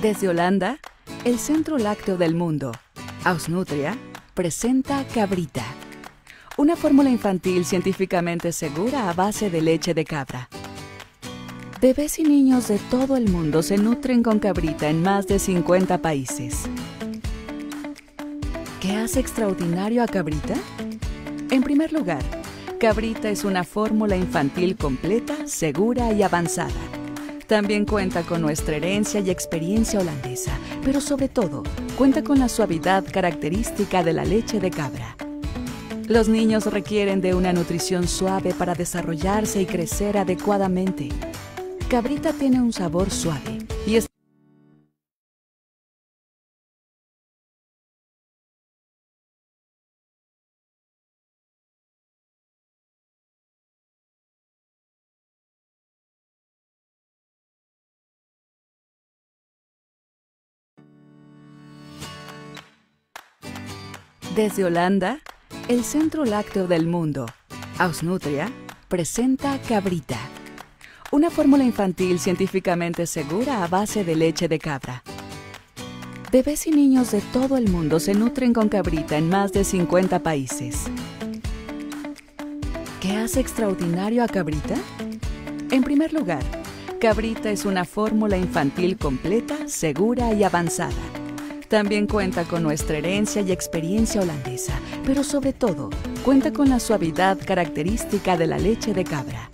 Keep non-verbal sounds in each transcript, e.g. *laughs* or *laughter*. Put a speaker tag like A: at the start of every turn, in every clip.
A: Desde Holanda, el centro lácteo del mundo, Ausnutria, presenta Cabrita, una fórmula infantil científicamente segura a base de leche de cabra. Bebés y niños de todo el mundo se nutren con cabrita en más de 50 países. ¿Qué hace extraordinario a cabrita? En primer lugar, cabrita es una fórmula infantil completa, segura y avanzada también cuenta con nuestra herencia y experiencia holandesa, pero sobre todo cuenta con la suavidad característica de la leche de cabra. Los niños requieren de una nutrición suave para desarrollarse y crecer adecuadamente. Cabrita tiene un sabor suave Desde Holanda, el centro lácteo del mundo, Ausnutria, presenta Cabrita, una fórmula infantil científicamente segura a base de leche de cabra. Bebés y niños de todo el mundo se nutren con cabrita en más de 50 países. ¿Qué hace extraordinario a cabrita? En primer lugar, cabrita es una fórmula infantil completa, segura y avanzada también cuenta con nuestra herencia y experiencia holandesa, pero sobre todo cuenta con la suavidad característica de la leche de cabra.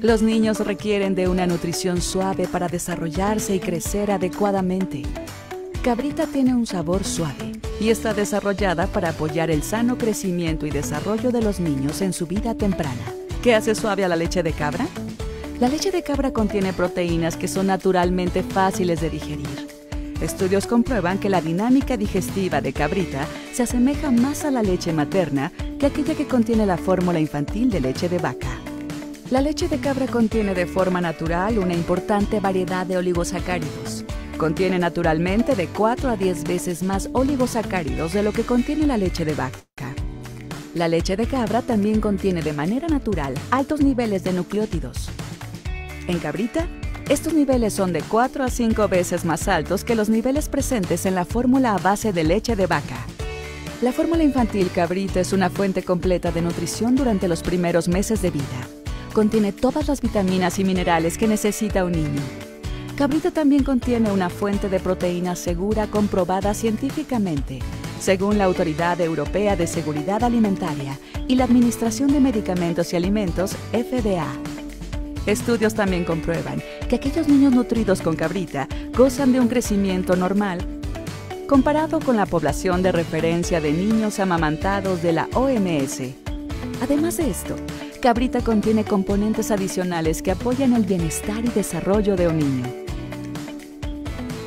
A: Los niños requieren de una nutrición suave para desarrollarse y crecer adecuadamente. Cabrita tiene un sabor suave y está desarrollada para apoyar el sano crecimiento y desarrollo de los niños en su vida temprana. ¿Qué hace suave a la leche de cabra? La leche de cabra contiene proteínas que son naturalmente fáciles de digerir Estudios comprueban que la dinámica digestiva de cabrita se asemeja más a la leche materna que aquella que contiene la fórmula infantil de leche de vaca. La leche de cabra contiene de forma natural una importante variedad de oligosacáridos. Contiene naturalmente de 4 a 10 veces más oligosacáridos de lo que contiene la leche de vaca. La leche de cabra también contiene de manera natural altos niveles de nucleótidos. En cabrita estos niveles son de 4 a 5 veces más altos que los niveles presentes en la fórmula a base de leche de vaca. La fórmula infantil cabrita es una fuente completa de nutrición durante los primeros meses de vida. Contiene todas las vitaminas y minerales que necesita un niño. Cabrita también contiene una fuente de proteína segura comprobada científicamente, según la Autoridad Europea de Seguridad Alimentaria y la Administración de Medicamentos y Alimentos, FDA. Estudios también comprueban que aquellos niños nutridos con cabrita gozan de un crecimiento normal comparado con la población de referencia de niños amamantados de la OMS. Además de esto, Cabrita contiene componentes adicionales que apoyan el bienestar y desarrollo de un niño.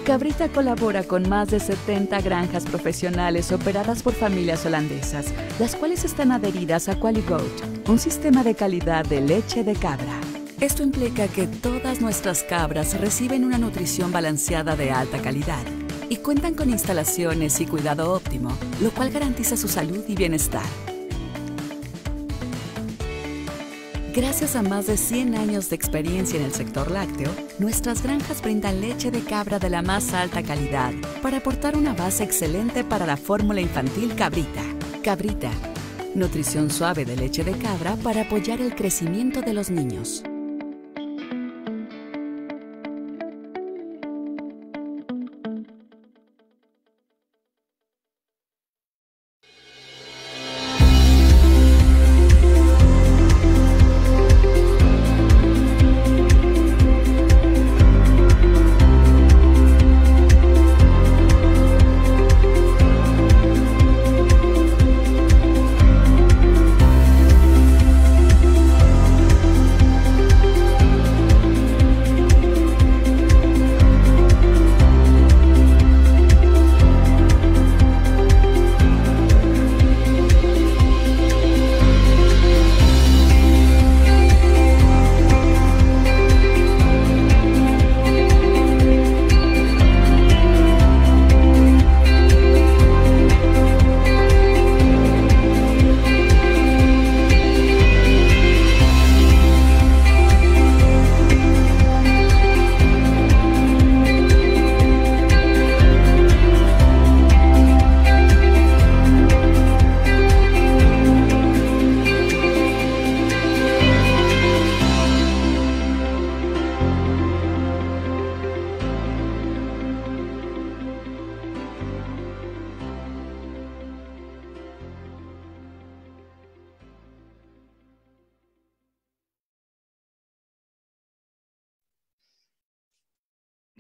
A: Cabrita colabora con más de 70 granjas profesionales operadas por familias holandesas, las cuales están adheridas a Qualigoat, un sistema de calidad de leche de cabra. Esto implica que todas nuestras cabras reciben una nutrición balanceada de alta calidad y cuentan con instalaciones y cuidado óptimo, lo cual garantiza su salud y bienestar. Gracias a más de 100 años de experiencia en el sector lácteo, nuestras granjas brindan leche de cabra de la más alta calidad para aportar una base excelente para la fórmula infantil cabrita. Cabrita, nutrición suave de leche de cabra para apoyar el crecimiento de los niños.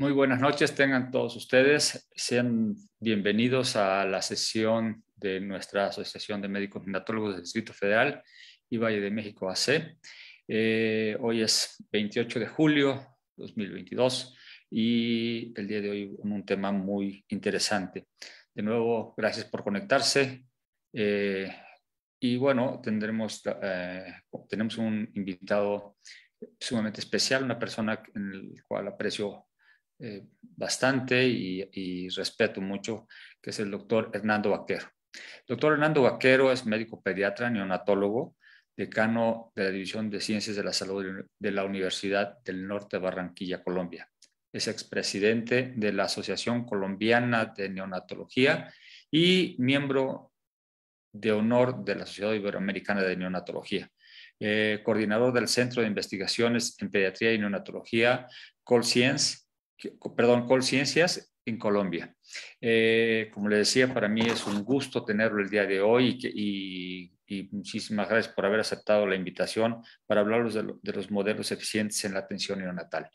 B: Muy buenas noches, tengan todos ustedes. Sean bienvenidos a la sesión de nuestra Asociación de Médicos Neonatólogos del Distrito Federal y Valle de México AC. Eh, hoy es 28 de julio 2022 y el día de hoy un tema muy interesante. De nuevo, gracias por conectarse. Eh, y bueno, tendremos, eh, tenemos un invitado sumamente especial, una persona en la cual aprecio eh, bastante y, respeto mucho, que es el doctor Hernando Vaquero. doctor Hernando Vaquero es médico pediatra, neonatólogo, decano de la División de Ciencias de la Salud de la Universidad del Norte de Barranquilla, Colombia. Es expresidente de la Asociación Colombiana de Neonatología y miembro de honor de la Sociedad Iberoamericana de Neonatología. Eh, coordinador del Centro de Investigaciones en Pediatría y Neonatología, Science perdón, Colciencias en Colombia. Eh, como le decía, para mí es un gusto tenerlo el día de hoy y, muchísimas gracias por haber aceptado la invitación para hablaros de, los modelos eficientes en la atención neonatal.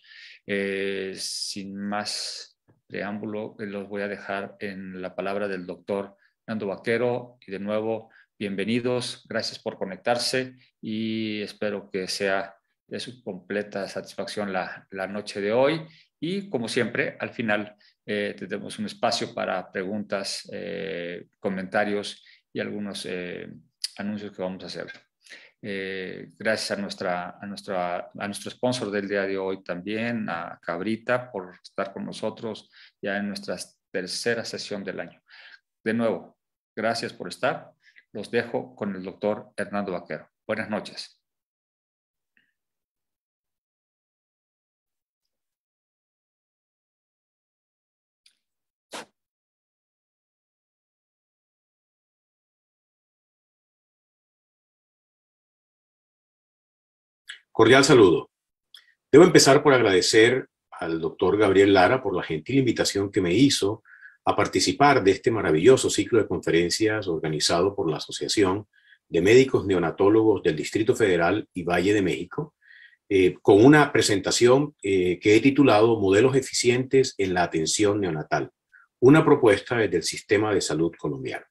B: Eh, sin más preámbulo, eh, los voy a dejar en la palabra del doctor Nando Vaquero y de nuevo, bienvenidos, gracias por conectarse y espero que sea de su completa satisfacción la, la noche de hoy y como siempre, al final eh, tenemos un espacio para preguntas, eh, comentarios y algunos eh, anuncios que vamos a hacer. Eh, gracias a, nuestra, a, a nuestro sponsor del día de hoy también, a Cabrita, por estar con nosotros ya en nuestra tercera sesión del año. De nuevo, gracias por estar. Los dejo con el doctor Hernando Vaquero. Buenas noches.
C: Cordial saludo. Debo empezar por agradecer al doctor Gabriel Lara por la gentil invitación que me hizo a participar de este maravilloso ciclo de conferencias organizado por la Asociación de Médicos Neonatólogos del Distrito Federal y Valle de México, eh, con una presentación eh, que he titulado Modelos eficientes en la atención neonatal, una propuesta desde el sistema de salud colombiano.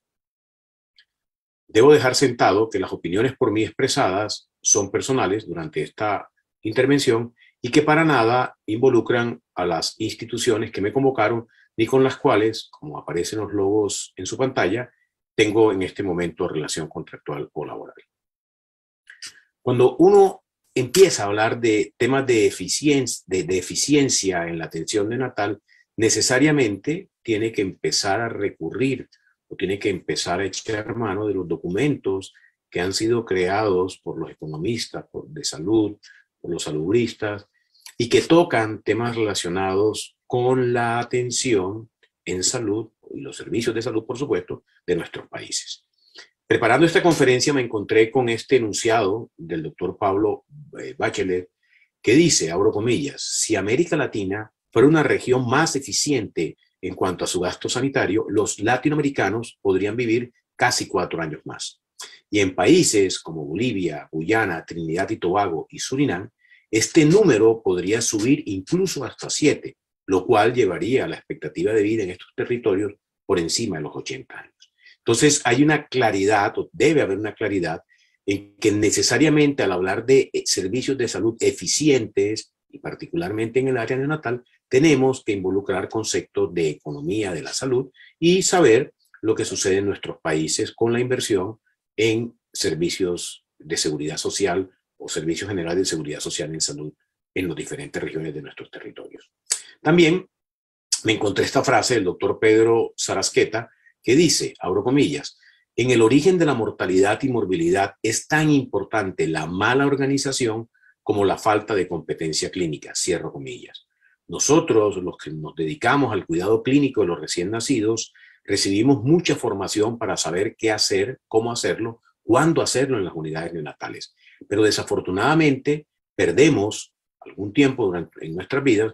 C: Debo dejar sentado que las opiniones por mí expresadas son personales durante esta intervención y que para nada involucran a las instituciones que me convocaron ni con las cuales, como aparecen los logos en su pantalla, tengo en este momento relación contractual o laboral. Cuando uno empieza a hablar de temas de, eficiencia en la atención de natal, necesariamente tiene que empezar a recurrir o tiene que empezar a echar mano de los documentos, que han sido creados por los economistas por, de salud, por los salubristas, y que tocan temas relacionados con la atención en salud y los servicios de salud, por supuesto, de nuestros países. Preparando esta conferencia me encontré con este enunciado del doctor Pablo eh, Bachelet, que dice, abro comillas, si América Latina fuera una región más eficiente en cuanto a su gasto sanitario, los latinoamericanos podrían vivir casi cuatro años más y en países como Bolivia, Guyana, Trinidad y Tobago y Surinam, este número podría subir incluso hasta 7, lo cual llevaría a la expectativa de vida en estos territorios por encima de los 80 años. Entonces hay una claridad, o debe haber una claridad, en que necesariamente al hablar de eh, servicios de salud eficientes, y particularmente en el área neonatal, tenemos que involucrar conceptos de economía de la salud y saber lo que sucede en nuestros países con la inversión en servicios de seguridad social o servicios generales de seguridad social en salud en las diferentes regiones de nuestros territorios. También me encontré esta frase del doctor Pedro Sarasqueta que dice, abro comillas, en el origen de la mortalidad y morbilidad es tan importante la mala organización como la falta de competencia clínica, cierro comillas. Nosotros, los que nos dedicamos al cuidado clínico de los recién nacidos, recibimos mucha formación para saber qué hacer, cómo hacerlo, cuándo hacerlo en las unidades neonatales. Pero desafortunadamente perdemos algún tiempo durante, en nuestras vidas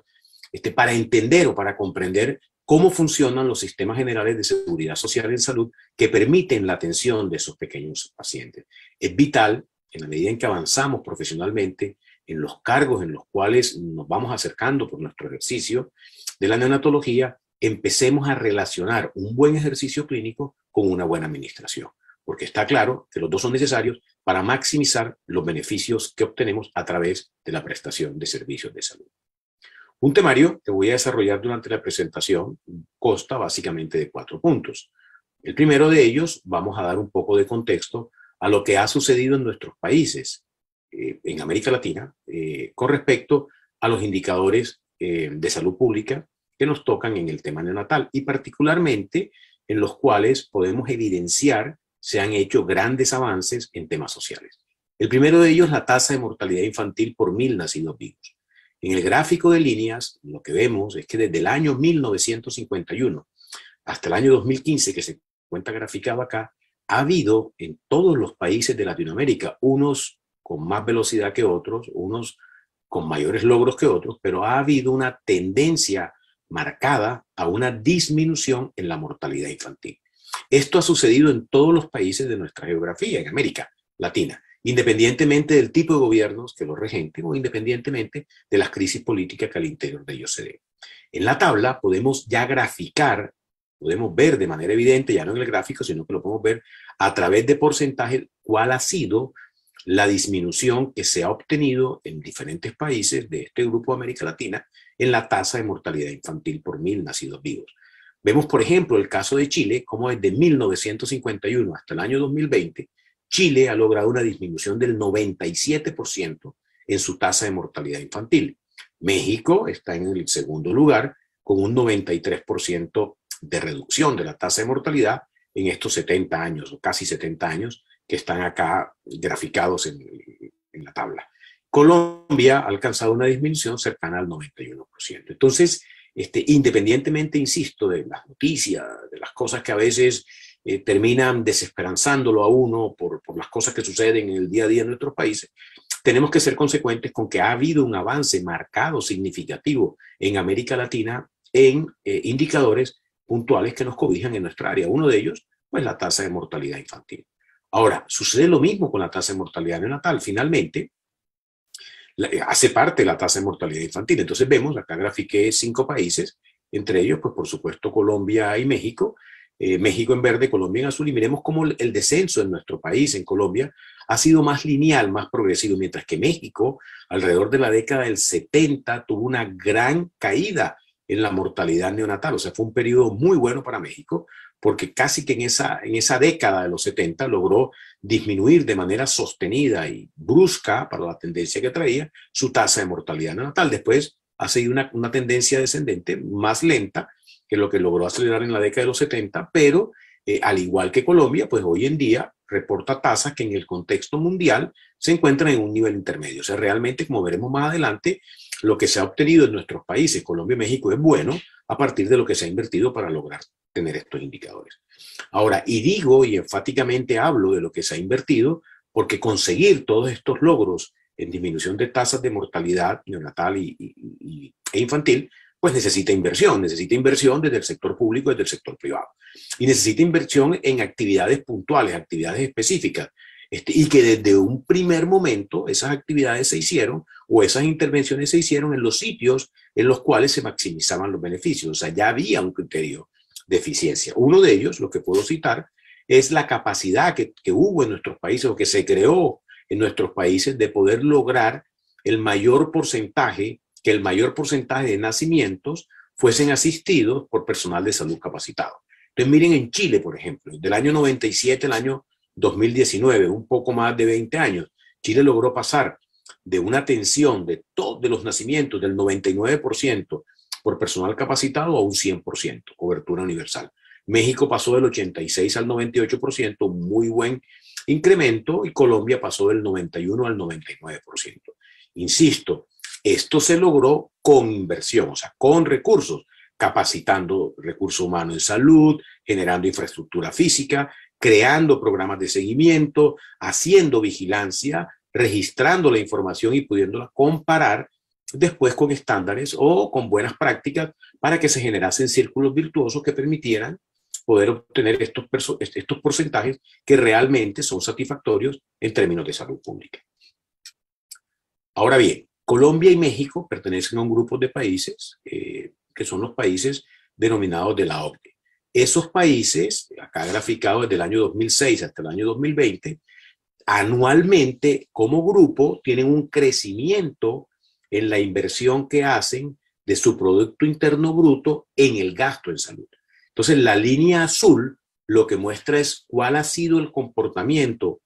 C: este, para entender o para comprender cómo funcionan los sistemas generales de seguridad social en salud que permiten la atención de esos pequeños pacientes. Es vital, en la medida en que avanzamos profesionalmente, en los cargos en los cuales nos vamos acercando por nuestro ejercicio de la neonatología, empecemos a relacionar un buen ejercicio clínico con una buena administración, porque está claro que los dos son necesarios para maximizar los beneficios que obtenemos a través de la prestación de servicios de salud. Un temario que voy a desarrollar durante la presentación consta básicamente de cuatro puntos. El primero de ellos, vamos a dar un poco de contexto a lo que ha sucedido en nuestros países, eh, en América Latina, eh, con respecto a los indicadores eh, de salud pública que nos tocan en el tema neonatal y particularmente en los cuales podemos evidenciar se han hecho grandes avances en temas sociales. El primero de ellos la tasa de mortalidad infantil por mil nacidos vivos. En el gráfico de líneas, lo que vemos es que desde el año 1951 hasta el año 2015, que se cuenta graficado acá, ha habido en todos los países de Latinoamérica, unos con más velocidad que otros, unos con mayores logros que otros, pero ha habido una tendencia marcada a una disminución en la mortalidad infantil. Esto ha sucedido en todos los países de nuestra geografía, en América Latina, independientemente del tipo de gobiernos que lo regenten o independientemente de las crisis políticas que al interior de ellos se den. En la tabla podemos ya graficar, podemos ver de manera evidente, ya no en el gráfico, sino que lo podemos ver a través de porcentaje cuál ha sido la disminución que se ha obtenido en diferentes países de este grupo de América Latina en la tasa de mortalidad infantil por mil nacidos vivos. Vemos, por ejemplo, el caso de Chile, como desde 1951 hasta el año 2020, Chile ha logrado una disminución del 97% en su tasa de mortalidad infantil. México está en el segundo lugar con un 93% de reducción de la tasa de mortalidad en estos 70 años o casi 70 años que están acá graficados en, en la tabla. Colombia ha alcanzado una disminución cercana al 91%. Entonces, este, independientemente, insisto, de las noticias, de las cosas que a veces eh, terminan desesperanzándolo a uno por, las cosas que suceden en el día a día en nuestros países, tenemos que ser consecuentes con que ha habido un avance marcado, significativo en América Latina en eh, indicadores puntuales que nos cobijan en nuestra área. Uno de ellos, pues la tasa de mortalidad infantil. Ahora, sucede lo mismo con la tasa de mortalidad neonatal. Finalmente, eh, hace parte la tasa de mortalidad infantil. Entonces vemos, acá grafiqué cinco países, entre ellos, pues por supuesto, Colombia y México, eh, México en verde, Colombia en azul, y miremos cómo el descenso en nuestro país, en Colombia, ha sido más lineal, más progresivo, mientras que México, alrededor de la década del 70, tuvo una gran caída en la mortalidad neonatal, o sea, fue un periodo muy bueno para México, porque casi que en esa, en esa década de los 70 logró disminuir de manera sostenida y brusca para la tendencia que traía su tasa de mortalidad natal Después ha seguido una, tendencia descendente más lenta que lo que logró acelerar en la década de los 70, pero eh, al igual que Colombia, pues hoy en día reporta tasas que en el contexto mundial se encuentran en un nivel intermedio. O sea, realmente, como veremos más adelante, lo que se ha obtenido en nuestros países, Colombia y México, es bueno a partir de lo que se ha invertido para lograr tener estos indicadores. Ahora, y digo y enfáticamente hablo de lo que se ha invertido, porque conseguir todos estos logros en disminución de tasas de mortalidad neonatal y, e infantil, pues necesita inversión, necesita inversión desde el sector público, desde el sector privado. Y necesita inversión en actividades puntuales, actividades específicas, este, y que desde un primer momento esas actividades se hicieron o esas intervenciones se hicieron en los sitios en los cuales se maximizaban los beneficios. O sea, ya había un criterio de eficiencia. Uno de ellos, lo que puedo citar, es la capacidad que, que hubo en nuestros países o que se creó en nuestros países de poder lograr el mayor porcentaje, que el mayor porcentaje de nacimientos fuesen asistidos por personal de salud capacitado. Entonces, miren en Chile, por ejemplo, del año 97 al año 2019, un poco más de 20 años, Chile logró pasar de una atención de todos los nacimientos del 99% por personal capacitado a un 100%, cobertura universal. México pasó del 86 al 98%, muy buen incremento, y Colombia pasó del 91 al 99%. Insisto, esto se logró con inversión, o sea, con recursos, capacitando recursos humanos en salud, generando infraestructura física, creando programas de seguimiento, haciendo vigilancia, registrando la información y pudiéndola comparar después con estándares o con buenas prácticas para que se generasen círculos virtuosos que permitieran poder obtener estos, estos porcentajes que realmente son satisfactorios en términos de salud pública. Ahora bien, Colombia y México pertenecen a un grupo de países eh, que son los países denominados de la OCDE. Esos países, acá graficado desde el año 2006 hasta el año 2020, anualmente como grupo tienen un crecimiento en la inversión que hacen de su Producto Interno Bruto en el gasto en salud. Entonces, la línea azul lo que muestra es cuál ha sido el comportamiento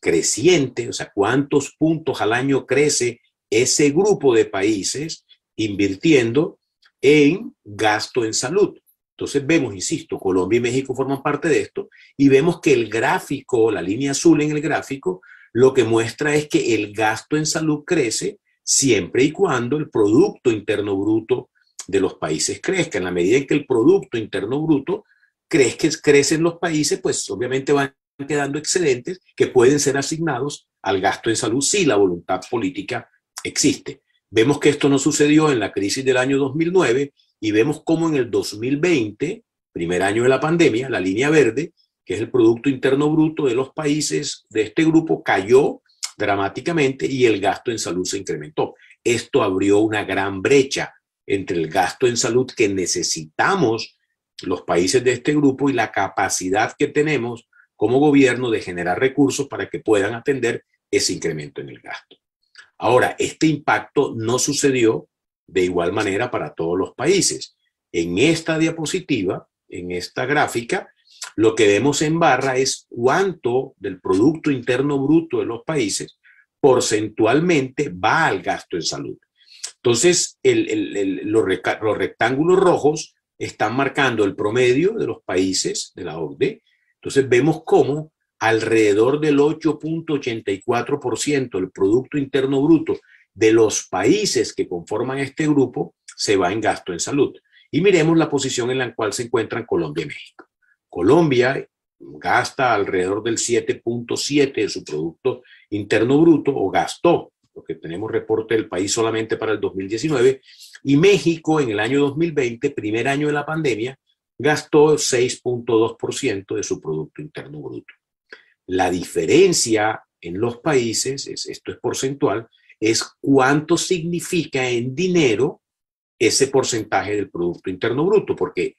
C: creciente, o sea, cuántos puntos al año crece ese grupo de países invirtiendo en gasto en salud. Entonces vemos, insisto, Colombia y México forman parte de esto y vemos que el gráfico, la línea azul en el gráfico, lo que muestra es que el gasto en salud crece siempre y cuando el Producto Interno Bruto de los países crezca. En la medida en que el Producto Interno Bruto crece en los países, pues obviamente van quedando excedentes que pueden ser asignados al gasto en salud si la voluntad política existe. Vemos que esto no sucedió en la crisis del año 2009 y vemos cómo en el 2020, primer año de la pandemia, la línea verde, que es el Producto Interno Bruto de los países de este grupo, cayó dramáticamente y el gasto en salud se incrementó. Esto abrió una gran brecha entre el gasto en salud que necesitamos los países de este grupo y la capacidad que tenemos como gobierno de generar recursos para que puedan atender ese incremento en el gasto. Ahora, este impacto no sucedió de igual manera para todos los países. En esta diapositiva, en esta gráfica, lo que vemos en barra es cuánto del Producto Interno Bruto de los países porcentualmente va al gasto en salud. Entonces, los, rectángulos rojos están marcando el promedio de los países de la OCDE. Entonces, vemos cómo alrededor del 8.84% del Producto Interno Bruto de los países que conforman este grupo se va en gasto en salud. Y miremos la posición en la cual se encuentran Colombia y México. Colombia gasta alrededor del 7.7 de su Producto Interno Bruto o gastó, porque tenemos reporte del país solamente para el 2019, y México en el año 2020, primer año de la pandemia, gastó 6.2% de su Producto Interno Bruto. La diferencia en los países, esto es porcentual, es cuánto significa en dinero ese porcentaje del Producto Interno Bruto, porque,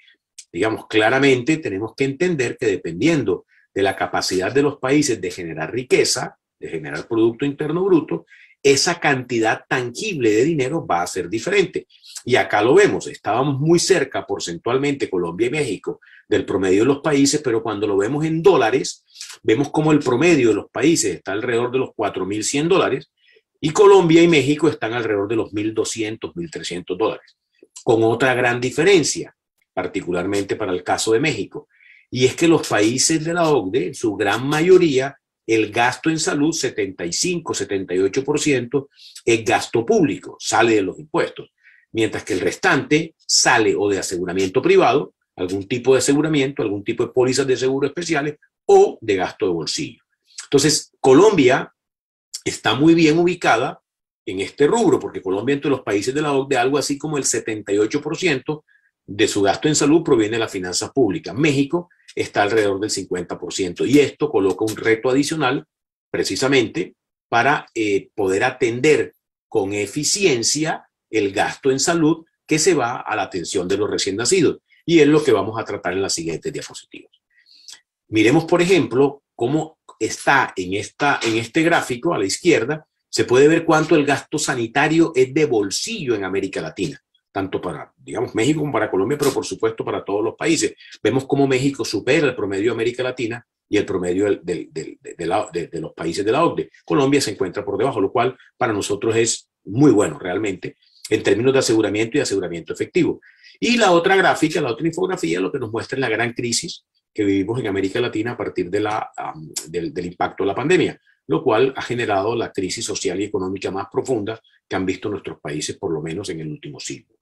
C: digamos, claramente tenemos que entender que dependiendo de la capacidad de los países de generar riqueza, de generar Producto Interno Bruto, esa cantidad tangible de dinero va a ser diferente. Y acá lo vemos, estábamos muy cerca porcentualmente Colombia y México del promedio de los países, pero cuando lo vemos en dólares, vemos como el promedio de los países está alrededor de los 4.100 dólares y Colombia y México están alrededor de los 1.200, 1.300 dólares, con otra gran diferencia, particularmente para el caso de México. Y es que los países de la OCDE, su gran mayoría, el gasto en salud, 75, 78%, es gasto público, sale de los impuestos, mientras que el restante sale o de aseguramiento privado, algún tipo de aseguramiento, algún tipo de pólizas de seguro especiales o de gasto de bolsillo. Entonces, Colombia está muy bien ubicada en este rubro, porque Colombia entre los países de la OCDE, algo así como el 78% de su gasto en salud proviene de las finanzas pública. México está alrededor del 50% y esto coloca un reto adicional precisamente para eh, poder atender con eficiencia el gasto en salud que se va a la atención de los recién nacidos. Y es lo que vamos a tratar en las siguientes diapositivas. Miremos, por ejemplo, cómo está en, esta, en este gráfico a la izquierda, se puede ver cuánto el gasto sanitario es de bolsillo en América Latina, tanto para, digamos, México como para Colombia, pero por supuesto para todos los países. Vemos cómo México supera el promedio de América Latina y el promedio de, los países de la OCDE. Colombia se encuentra por debajo, lo cual para nosotros es muy bueno realmente en términos de aseguramiento y aseguramiento efectivo. Y la otra gráfica, la otra infografía, lo que nos muestra es la gran crisis que vivimos en América Latina a partir de la, del, impacto de la pandemia, lo cual ha generado la crisis social y económica más profunda que han visto nuestros países, por lo menos en el último siglo.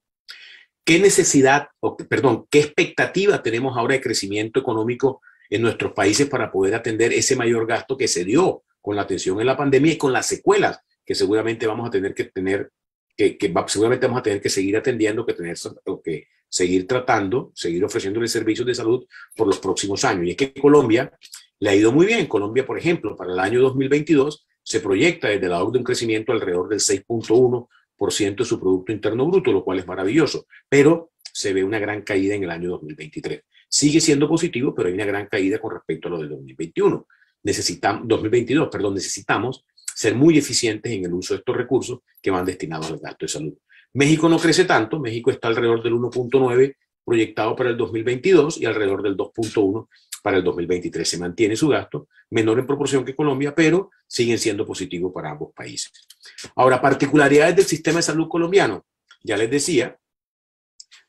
C: ¿Qué necesidad, perdón, qué expectativa tenemos ahora de crecimiento económico en nuestros países para poder atender ese mayor gasto que se dio con la atención en la pandemia y con las secuelas que seguramente vamos a tener que tener, que, seguramente vamos a tener que seguir atendiendo, que tener o que seguir tratando, seguir ofreciéndole servicios de salud por los próximos años. Y es que Colombia le ha ido muy bien. Colombia, por ejemplo, para el año 2022 se proyecta desde la OCDE un crecimiento alrededor del 6.1% de su Producto Interno Bruto, lo cual es maravilloso, pero se ve una gran caída en el año 2023. Sigue siendo positivo, pero hay una gran caída con respecto a lo del 2021. Necesitamos, 2022, perdón, necesitamos ser muy eficientes en el uso de estos recursos que van destinados al gasto de salud. México no crece tanto, México está alrededor del 1.9 proyectado para el 2022 y alrededor del 2.1 para el 2023. Se mantiene su gasto, menor en proporción que Colombia, pero siguen siendo positivos para ambos países. Ahora, particularidades del sistema de salud colombiano. Ya les decía,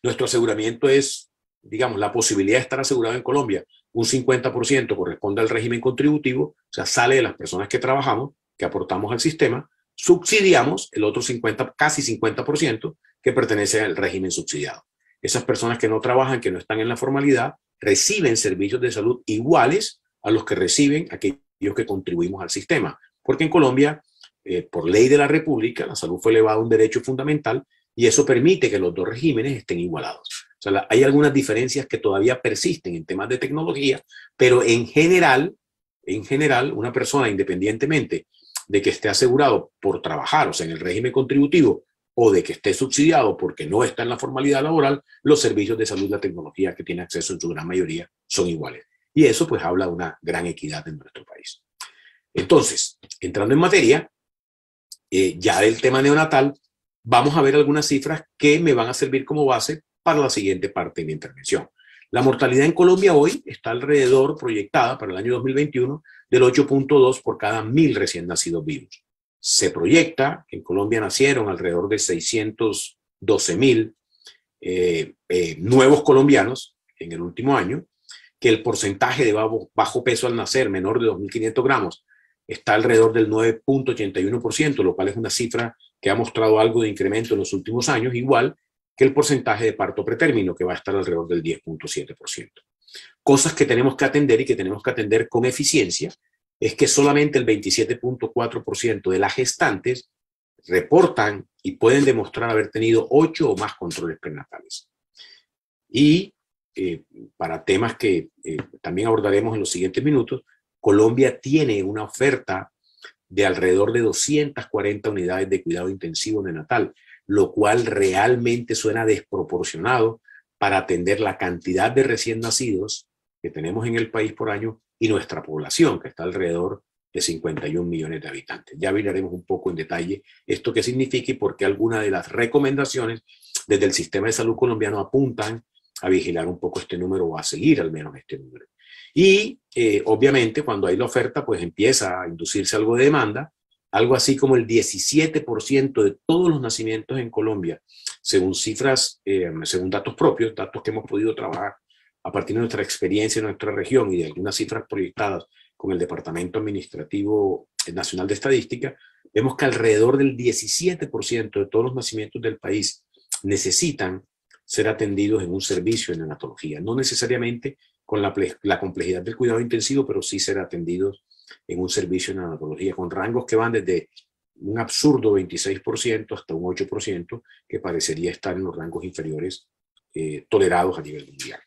C: nuestro aseguramiento es, digamos, la posibilidad de estar asegurado en Colombia. Un 50% corresponde al régimen contributivo, o sea, sale de las personas que trabajamos, que aportamos al sistema, subsidiamos el otro 50, casi 50% que pertenece al régimen subsidiado. Esas personas que no trabajan, que no están en la formalidad, reciben servicios de salud iguales a los que reciben aquellos que contribuimos al sistema. Porque en Colombia, eh, por ley de la República, la salud fue elevada a un derecho fundamental y eso permite que los dos regímenes estén igualados. O sea, hay algunas diferencias que todavía persisten en temas de tecnología, pero en general, en general, una persona independientemente de que esté asegurado por trabajar, o sea, en el régimen contributivo, o de que esté subsidiado porque no está en la formalidad laboral, los servicios de salud, la tecnología que tiene acceso en su gran mayoría son iguales. Y eso pues habla de una gran equidad en nuestro país. Entonces, entrando en materia, eh, ya del tema neonatal, vamos a ver algunas cifras que me van a servir como base para la siguiente parte de mi intervención. La mortalidad en Colombia hoy está alrededor, proyectada para el año 2021, del 8.2 por cada mil recién nacidos vivos. Se proyecta que en Colombia nacieron alrededor de 612 mil eh, eh, nuevos colombianos en el último año, que el porcentaje de bajo, bajo peso al nacer, menor de 2.500 gramos, está alrededor del 9.81%, lo cual es una cifra que ha mostrado algo de incremento en los últimos años, igual que el porcentaje de parto pretérmino, que va a estar alrededor del 10.7% cosas que tenemos que atender y que tenemos que atender con eficiencia es que solamente el 27.4% de las gestantes reportan y pueden demostrar haber tenido ocho o más controles prenatales. Y eh, para temas que eh, también abordaremos en los siguientes minutos, Colombia tiene una oferta de alrededor de 240 unidades de cuidado intensivo neonatal, lo cual realmente suena desproporcionado para atender la cantidad de recién nacidos que tenemos en el país por año y nuestra población, que está alrededor de 51 millones de habitantes. Ya hablaremos un poco en detalle esto que significa y por qué algunas de las recomendaciones desde el sistema de salud colombiano apuntan a vigilar un poco este número o a seguir al menos este número. Y eh, obviamente cuando hay la oferta, pues empieza a inducirse algo de demanda. Algo así como el 17% de todos los nacimientos en Colombia, según cifras, eh, según datos propios, datos que hemos podido trabajar a partir de nuestra experiencia en nuestra región y de algunas cifras proyectadas con el Departamento Administrativo Nacional de Estadística, vemos que alrededor del 17% de todos los nacimientos del país necesitan ser atendidos en un servicio en anatología. No necesariamente con la, complejidad del cuidado intensivo, pero sí ser atendidos en un servicio en anatología, con rangos que van desde un absurdo 26% hasta un 8%, que parecería estar en los rangos inferiores eh, tolerados a nivel mundial.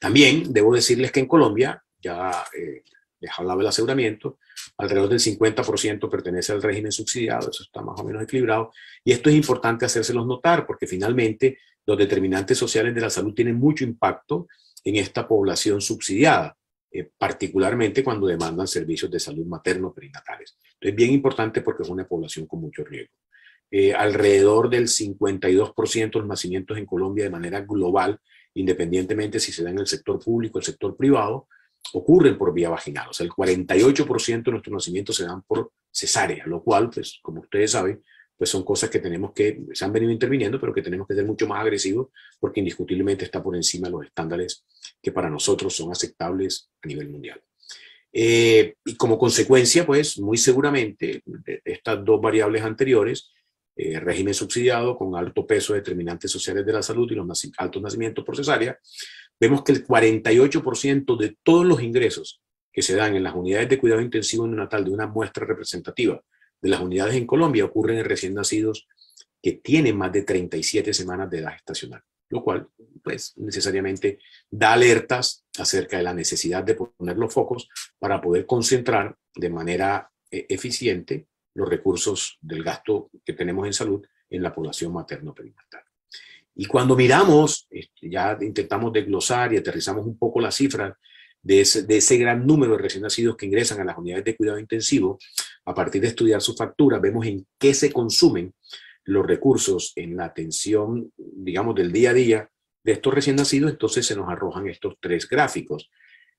C: También debo decirles que en Colombia, ya eh, les hablaba del aseguramiento, alrededor del 50% pertenece al régimen subsidiado, eso está más o menos equilibrado, y esto es importante hacérselos notar porque finalmente los determinantes sociales de la salud tienen mucho impacto en esta población subsidiada, eh, particularmente cuando demandan servicios de salud materno perinatales. Entonces, bien importante porque es una población con mucho riesgo. Eh, alrededor del 52% de los nacimientos en Colombia de manera global independientemente si se da en el sector público o el sector privado, ocurren por vía vaginal. O sea, el 48% de nuestros nacimientos se dan por cesárea, lo cual, pues, como ustedes saben, pues son cosas que tenemos que, se han venido interviniendo, pero que tenemos que ser mucho más agresivos porque indiscutiblemente está por encima de los estándares que para nosotros son aceptables a nivel mundial. Eh, y como consecuencia, pues muy seguramente estas dos variables anteriores eh, régimen subsidiado con alto peso de determinantes sociales de la salud y los más altos nacimientos por vemos que el 48% de todos los ingresos que se dan en las unidades de cuidado intensivo neonatal de una muestra representativa de las unidades en Colombia ocurren en recién nacidos que tienen más de 37 semanas de edad estacional, lo cual pues necesariamente da alertas acerca de la necesidad de poner los focos para poder concentrar de manera eh, eficiente los recursos del gasto que tenemos en salud en la población materno-perinatal. Y cuando miramos, este, ya intentamos desglosar y aterrizamos un poco la cifra de ese, gran número de recién nacidos que ingresan a las unidades de cuidado intensivo, a partir de estudiar su factura, vemos en qué se consumen los recursos en la atención, digamos, del día a día de estos recién nacidos, entonces se nos arrojan estos tres gráficos.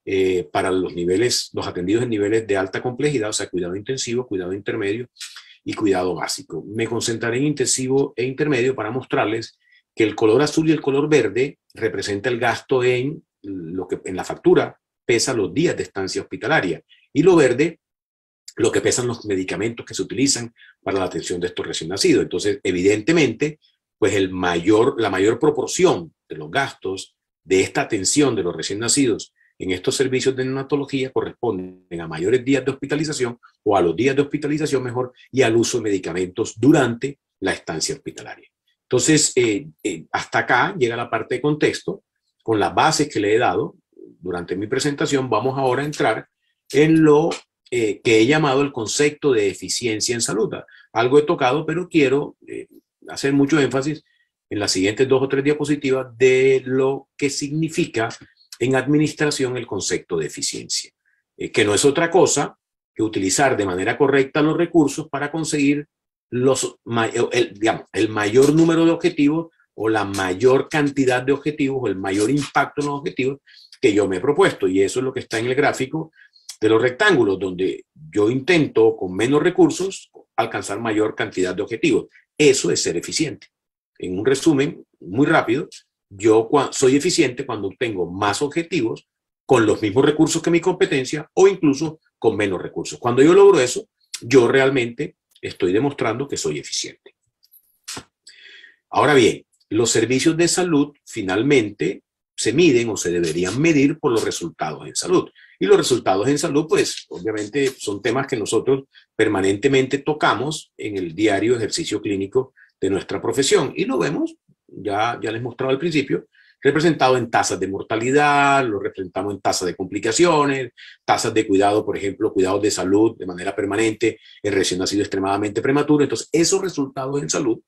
C: Eh, para los niveles, los atendidos en niveles de alta complejidad, o sea, cuidado intensivo, cuidado intermedio y cuidado básico. Me concentraré en intensivo e intermedio para mostrarles que el color azul y el color verde representa el gasto en lo que en la factura pesa los días de estancia hospitalaria y lo verde lo que pesan los medicamentos que se utilizan para la atención de estos recién nacidos. Entonces, evidentemente, pues el mayor, la mayor proporción de los gastos de esta atención de los recién nacidos en estos servicios de neonatología corresponden a mayores días de hospitalización o a los días de hospitalización mejor y al uso de medicamentos durante la estancia hospitalaria. Entonces, eh, eh, hasta acá llega la parte de contexto. Con las bases que le he dado durante mi presentación, vamos ahora a entrar en lo eh, que he llamado el concepto de eficiencia en salud. Algo he tocado, pero quiero hacer mucho énfasis en las siguientes dos o tres diapositivas de lo que significa en administración el concepto de eficiencia, eh, que no es otra cosa que utilizar de manera correcta los recursos para conseguir el, el mayor número de objetivos o la mayor cantidad de objetivos o el mayor impacto en los objetivos que yo me he propuesto. Y eso es lo que está en el gráfico de los rectángulos, donde yo intento con menos recursos alcanzar mayor cantidad de objetivos. Eso es ser eficiente. En un resumen muy rápido, yo soy eficiente cuando tengo más objetivos con los mismos recursos que mi competencia o incluso con menos recursos. Cuando yo logro eso, yo realmente estoy demostrando que soy eficiente. Ahora bien, los servicios de salud finalmente se miden o se deberían medir por los resultados en salud. Y los resultados en salud, pues obviamente son temas que nosotros permanentemente tocamos en el diario ejercicio clínico de nuestra profesión y lo vemos ya, ya les mostraba al principio, representado en tasas de mortalidad, lo representamos en tasas de complicaciones, tasas de cuidado, por ejemplo, cuidados de salud de manera permanente el recién nacido extremadamente prematuro. Entonces, esos resultados en salud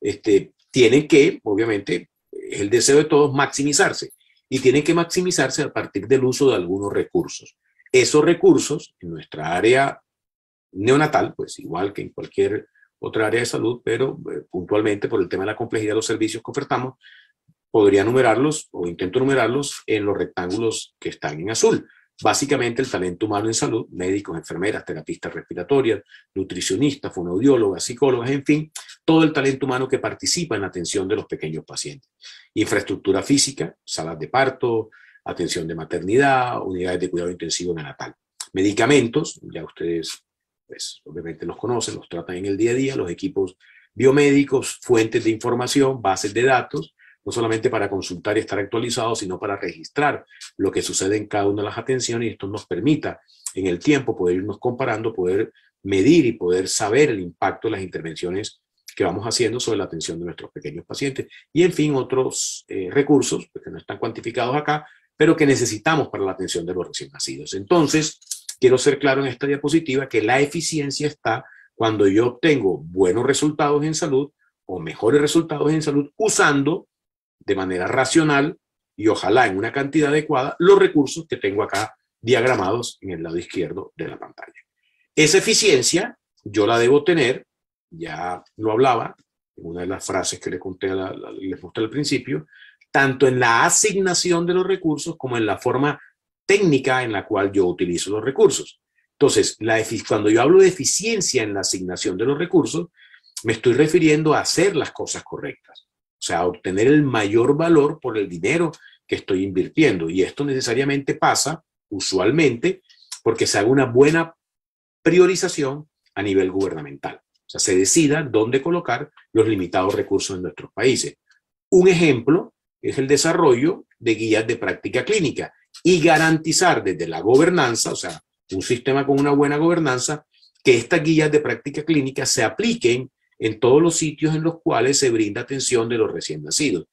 C: este, tienen que, obviamente, es el deseo de todos maximizarse y tienen que maximizarse a partir del uso de algunos recursos. Esos recursos en nuestra área neonatal, pues igual que en cualquier otra área de salud, pero eh, puntualmente por el tema de la complejidad de los servicios que ofertamos, podría numerarlos o intento numerarlos en los rectángulos que están en azul. Básicamente el talento humano en salud, médicos, enfermeras, terapistas respiratorias, nutricionistas, fonoaudiólogas, psicólogas, en fin, todo el talento humano que participa en la atención de los pequeños pacientes. Infraestructura física, salas de parto, atención de maternidad, unidades de cuidado intensivo natal. Medicamentos, ya ustedes pues obviamente los conocen, los tratan en el día a día, los equipos biomédicos, fuentes de información, bases de datos, no solamente para consultar y estar actualizados, sino para registrar lo que sucede en cada una de las atenciones y esto nos permita en el tiempo poder irnos comparando, poder medir y poder saber el impacto de las intervenciones que vamos haciendo sobre la atención de nuestros pequeños pacientes. Y en fin, otros eh, recursos pues, que no están cuantificados acá, pero que necesitamos para la atención de los recién nacidos. Entonces, quiero ser claro en esta diapositiva que la eficiencia está cuando yo obtengo buenos resultados en salud o mejores resultados en salud usando de manera racional y ojalá en una cantidad adecuada los recursos que tengo acá diagramados en el lado izquierdo de la pantalla. Esa eficiencia yo la debo tener, ya lo hablaba en una de las frases que le conté la, mostré al principio, tanto en la asignación de los recursos como en la forma técnica en la cual yo utilizo los recursos. Entonces, cuando yo hablo de eficiencia en la asignación de los recursos, me estoy refiriendo a hacer las cosas correctas, o sea, obtener el mayor valor por el dinero que estoy invirtiendo. Y esto necesariamente pasa, usualmente, porque se haga una buena priorización a nivel gubernamental. O sea, se decida dónde colocar los limitados recursos en nuestros países. Un ejemplo es el desarrollo de guías de práctica clínica y garantizar desde la gobernanza, o sea, un sistema con una buena gobernanza, que estas guías de práctica clínica se apliquen en todos los sitios en los cuales se brinda atención de los recién nacidos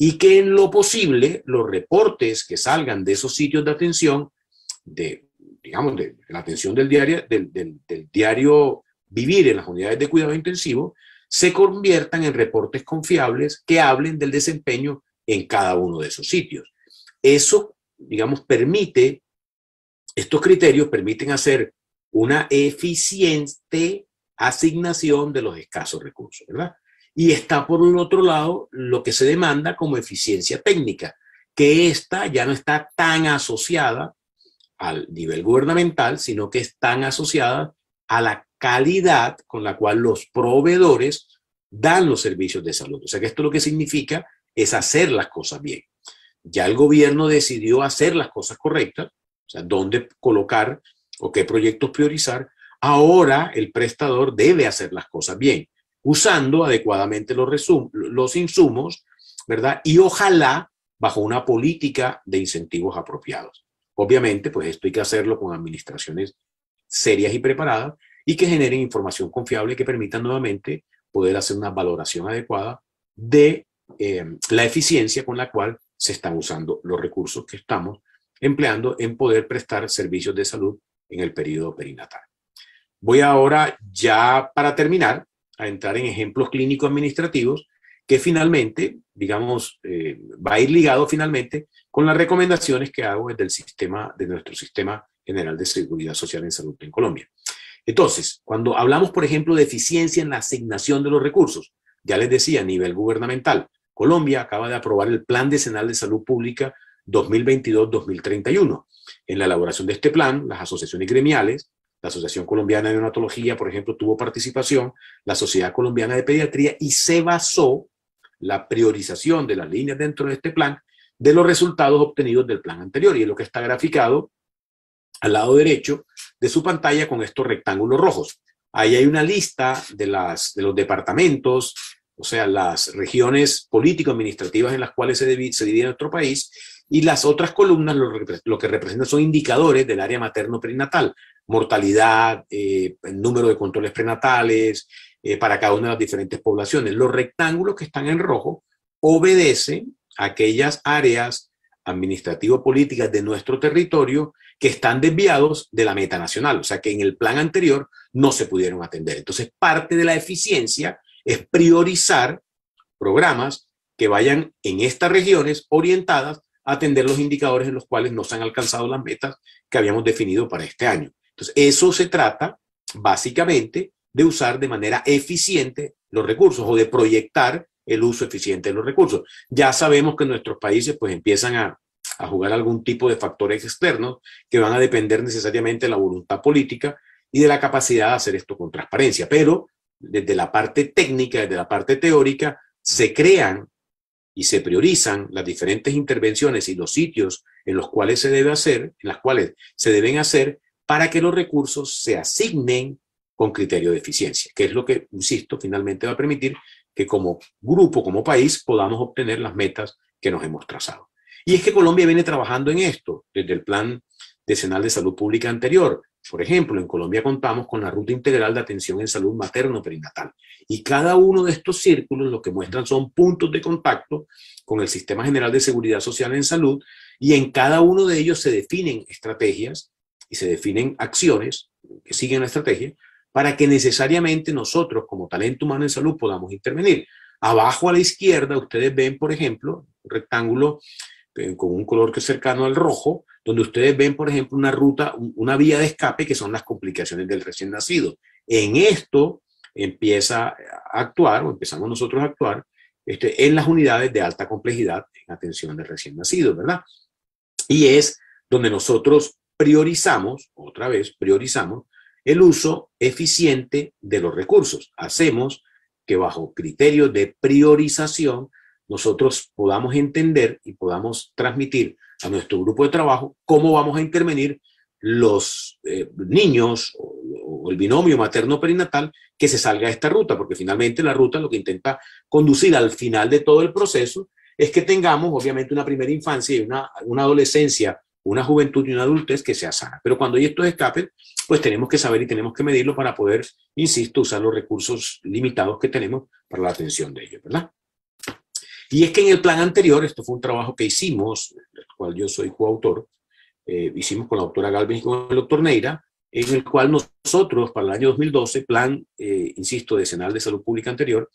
C: y que en lo posible los reportes que salgan de esos sitios de atención, de, digamos, de, la atención del diario, diario vivir en las unidades de cuidado intensivo, se conviertan en reportes confiables que hablen del desempeño en cada uno de esos sitios. Eso digamos, permite, estos criterios permiten hacer una eficiente asignación de los escasos recursos, ¿verdad? Y está por un otro lado lo que se demanda como eficiencia técnica, que esta ya no está tan asociada al nivel gubernamental, sino que tan asociada a la calidad con la cual los proveedores dan los servicios de salud. O sea que esto lo que significa es hacer las cosas bien ya el gobierno decidió hacer las cosas correctas, o sea, dónde colocar o qué proyectos priorizar, ahora el prestador debe hacer las cosas bien, usando adecuadamente los, insumos, ¿verdad? Y ojalá bajo una política de incentivos apropiados. Obviamente, pues esto hay que hacerlo con administraciones serias y preparadas y que generen información confiable que permita nuevamente poder hacer una valoración adecuada de eh, la eficiencia con la cual se están usando los recursos que estamos empleando en poder prestar servicios de salud en el periodo perinatal. Voy ahora ya para terminar a entrar en ejemplos clínicos administrativos que finalmente, digamos, eh, va a ir ligado finalmente con las recomendaciones que hago desde el sistema, de nuestro sistema general de seguridad social en salud en Colombia. Entonces, cuando hablamos, por ejemplo, de eficiencia en la asignación de los recursos, ya les decía, a nivel gubernamental, Colombia acaba de aprobar el Plan Decenal de Salud Pública 2022-2031. En la elaboración de este plan, las asociaciones gremiales, la Asociación Colombiana de Neonatología, por ejemplo, tuvo participación, la Sociedad Colombiana de Pediatría, y se basó la priorización de las líneas dentro de este plan de los resultados obtenidos del plan anterior. Y lo que está graficado al lado derecho de su pantalla con estos rectángulos rojos. Ahí hay una lista de, las, de los departamentos, o sea, las regiones político-administrativas en las cuales se, divide nuestro país, y las otras columnas lo, que representan son indicadores del área materno-prenatal, mortalidad, eh, número de controles prenatales eh, para cada una de las diferentes poblaciones. Los rectángulos que están en rojo obedecen a aquellas áreas administrativo-políticas de nuestro territorio que están desviados de la meta nacional, o sea que en el plan anterior no se pudieron atender. Entonces, parte de la eficiencia es priorizar programas que vayan en estas regiones orientadas a atender los indicadores en los cuales no se han alcanzado las metas que habíamos definido para este año. Entonces, eso se trata básicamente de usar de manera eficiente los recursos o de proyectar el uso eficiente de los recursos. Ya sabemos que nuestros países pues empiezan a, a jugar algún tipo de factores externos que van a depender necesariamente de la voluntad política y de la capacidad de hacer esto con transparencia. Pero desde la parte técnica, desde la parte teórica, se crean y se priorizan las diferentes intervenciones y los sitios en los cuales se debe hacer, en las cuales se deben hacer para que los recursos se asignen con criterio de eficiencia, que es lo que, insisto, finalmente va a permitir que como grupo, como país, podamos obtener las metas que nos hemos trazado. Y es que Colombia viene trabajando en esto, desde el plan Decenal de Salud Pública anterior. Por ejemplo, en Colombia contamos con la Ruta Integral de Atención en Salud Materno-Perinatal. Y cada uno de estos círculos lo que muestran son puntos de contacto con el Sistema General de Seguridad Social en Salud y en cada uno de ellos se definen estrategias y se definen acciones que siguen la estrategia para que necesariamente nosotros como talento humano en salud podamos intervenir. Abajo a la izquierda ustedes ven, por ejemplo, un rectángulo eh, con un color que es cercano al rojo, donde ustedes ven, por ejemplo, una ruta, una vía de escape que son las complicaciones del recién nacido. En esto empieza a actuar, o empezamos nosotros a actuar, este, en las unidades de alta complejidad en atención del recién nacido, ¿verdad? Y es donde nosotros priorizamos, otra vez, priorizamos el uso eficiente de los recursos. Hacemos que bajo criterios de priorización nosotros podamos entender y podamos transmitir a nuestro grupo de trabajo cómo vamos a intervenir los eh, niños o, el binomio materno-perinatal que se salga de esta ruta, porque finalmente la ruta lo que intenta conducir al final de todo el proceso es que tengamos obviamente una primera infancia y una, una adolescencia, una juventud y una adultez que sea sana. Pero cuando hay estos escapes, pues tenemos que saber y tenemos que medirlo para poder, insisto, usar los recursos limitados que tenemos para la atención de ellos, ¿verdad? Y es que en el plan anterior, esto fue un trabajo que hicimos, del cual yo soy coautor, eh, hicimos con la doctora Galvin y con el doctor Neira, en el cual nosotros, para el año 2012, plan, eh, insisto, decenal de salud pública anterior,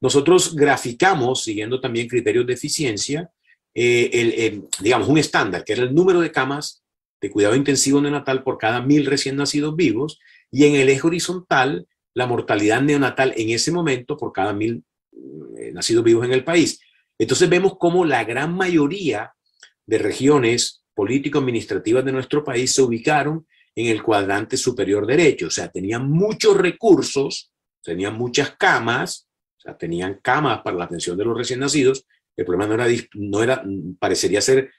C: nosotros graficamos, siguiendo también criterios de eficiencia, eh, digamos, un estándar, que era el número de camas de cuidado intensivo neonatal por cada mil recién nacidos vivos, y en el eje horizontal, la mortalidad neonatal en ese momento por cada mil nacidos vivos en el país. Entonces vemos cómo la gran mayoría de regiones político-administrativas de nuestro país se ubicaron en el cuadrante superior derecho, o sea, tenían muchos recursos, tenían muchas camas, o sea, tenían camas para la atención de los recién nacidos, el problema no era, no era parecería ser,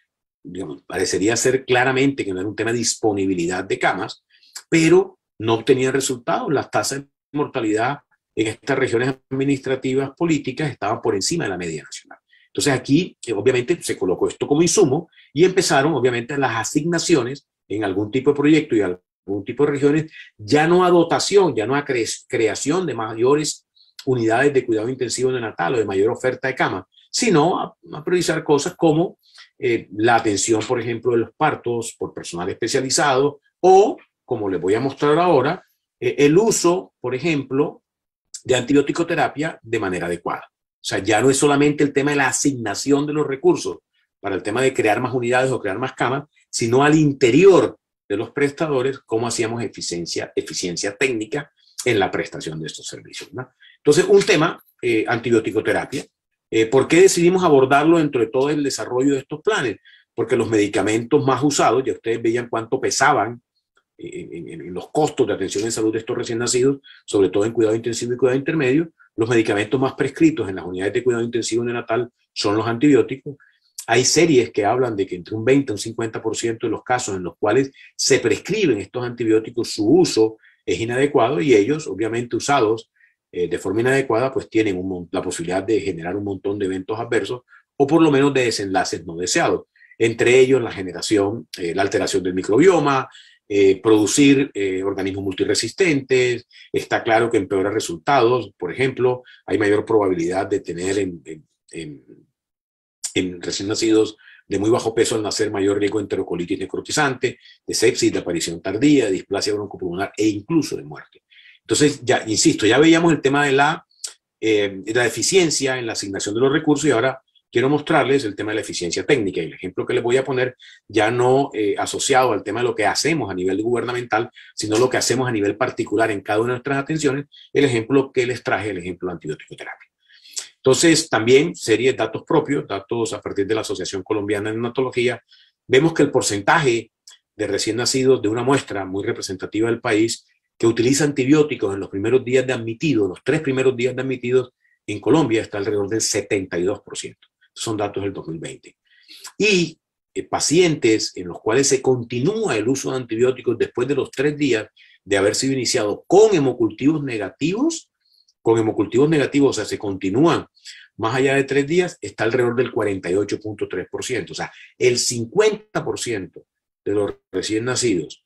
C: digamos, parecería ser claramente que no era un tema de disponibilidad de camas, pero no obtenían resultados, las tasas de mortalidad en estas regiones administrativas políticas estaban por encima de la media nacional. Entonces aquí, eh, obviamente, se colocó esto como insumo y empezaron, obviamente, las asignaciones en algún tipo de proyecto y algún tipo de regiones, ya no a dotación, ya no a creación de mayores unidades de cuidado intensivo neonatal o de mayor oferta de cama, sino a, priorizar cosas como eh, la atención, por ejemplo, de los partos por personal especializado o, como les voy a mostrar ahora, eh, el uso, por ejemplo, de antibiótico terapia de manera adecuada. O sea, ya no es solamente el tema de la asignación de los recursos para el tema de crear más unidades o crear más camas, sino al interior de los prestadores, cómo hacíamos eficiencia, eficiencia técnica en la prestación de estos servicios. Entonces, un tema, eh, antibiótico-terapia. Eh, ¿Por qué decidimos abordarlo dentro de todo el desarrollo de estos planes? Porque los medicamentos más usados, ya ustedes veían cuánto pesaban eh, en, los costos de atención en salud de estos recién nacidos, sobre todo en cuidado intensivo y cuidado intermedio, los medicamentos más prescritos en las unidades de cuidado intensivo neonatal son los antibióticos. Hay series que hablan de que entre un 20 y un 50% de los casos en los cuales se prescriben estos antibióticos, su uso es inadecuado y ellos, obviamente usados eh, de forma inadecuada, pues tienen la posibilidad de generar un montón de eventos adversos o por lo menos de desenlaces no deseados entre ellos la generación, eh, la alteración del microbioma, eh, producir eh, organismos multiresistentes, está claro que empeora resultados, por ejemplo, hay mayor probabilidad de tener en, recién nacidos de muy bajo peso al nacer mayor riesgo de enterocolitis necrotizante, de sepsis, de aparición tardía, de displasia broncopulmonar e incluso de muerte. Entonces, ya insisto, ya veíamos el tema de la, eh, de la deficiencia en la asignación de los recursos y ahora quiero mostrarles el tema de la eficiencia técnica. Y el ejemplo que les voy a poner ya no eh, asociado al tema de lo que hacemos a nivel gubernamental, sino lo que hacemos a nivel particular en cada una de nuestras atenciones, el ejemplo que les traje, el ejemplo de antibiótico terapia. Entonces, también serie de datos propios, datos a partir de la Asociación Colombiana de Neonatología, vemos que el porcentaje de recién nacidos de una muestra muy representativa del país que utiliza antibióticos en los primeros días de admitido, los tres primeros días de admitidos en Colombia está alrededor del 72% son datos del 2020. Y eh, pacientes en los cuales se continúa el uso de antibióticos después de los tres días de haber sido iniciado con hemocultivos negativos, con hemocultivos negativos, o sea, se continúan más allá de tres días, está alrededor del 48.3%. O sea, el 50% de los recién nacidos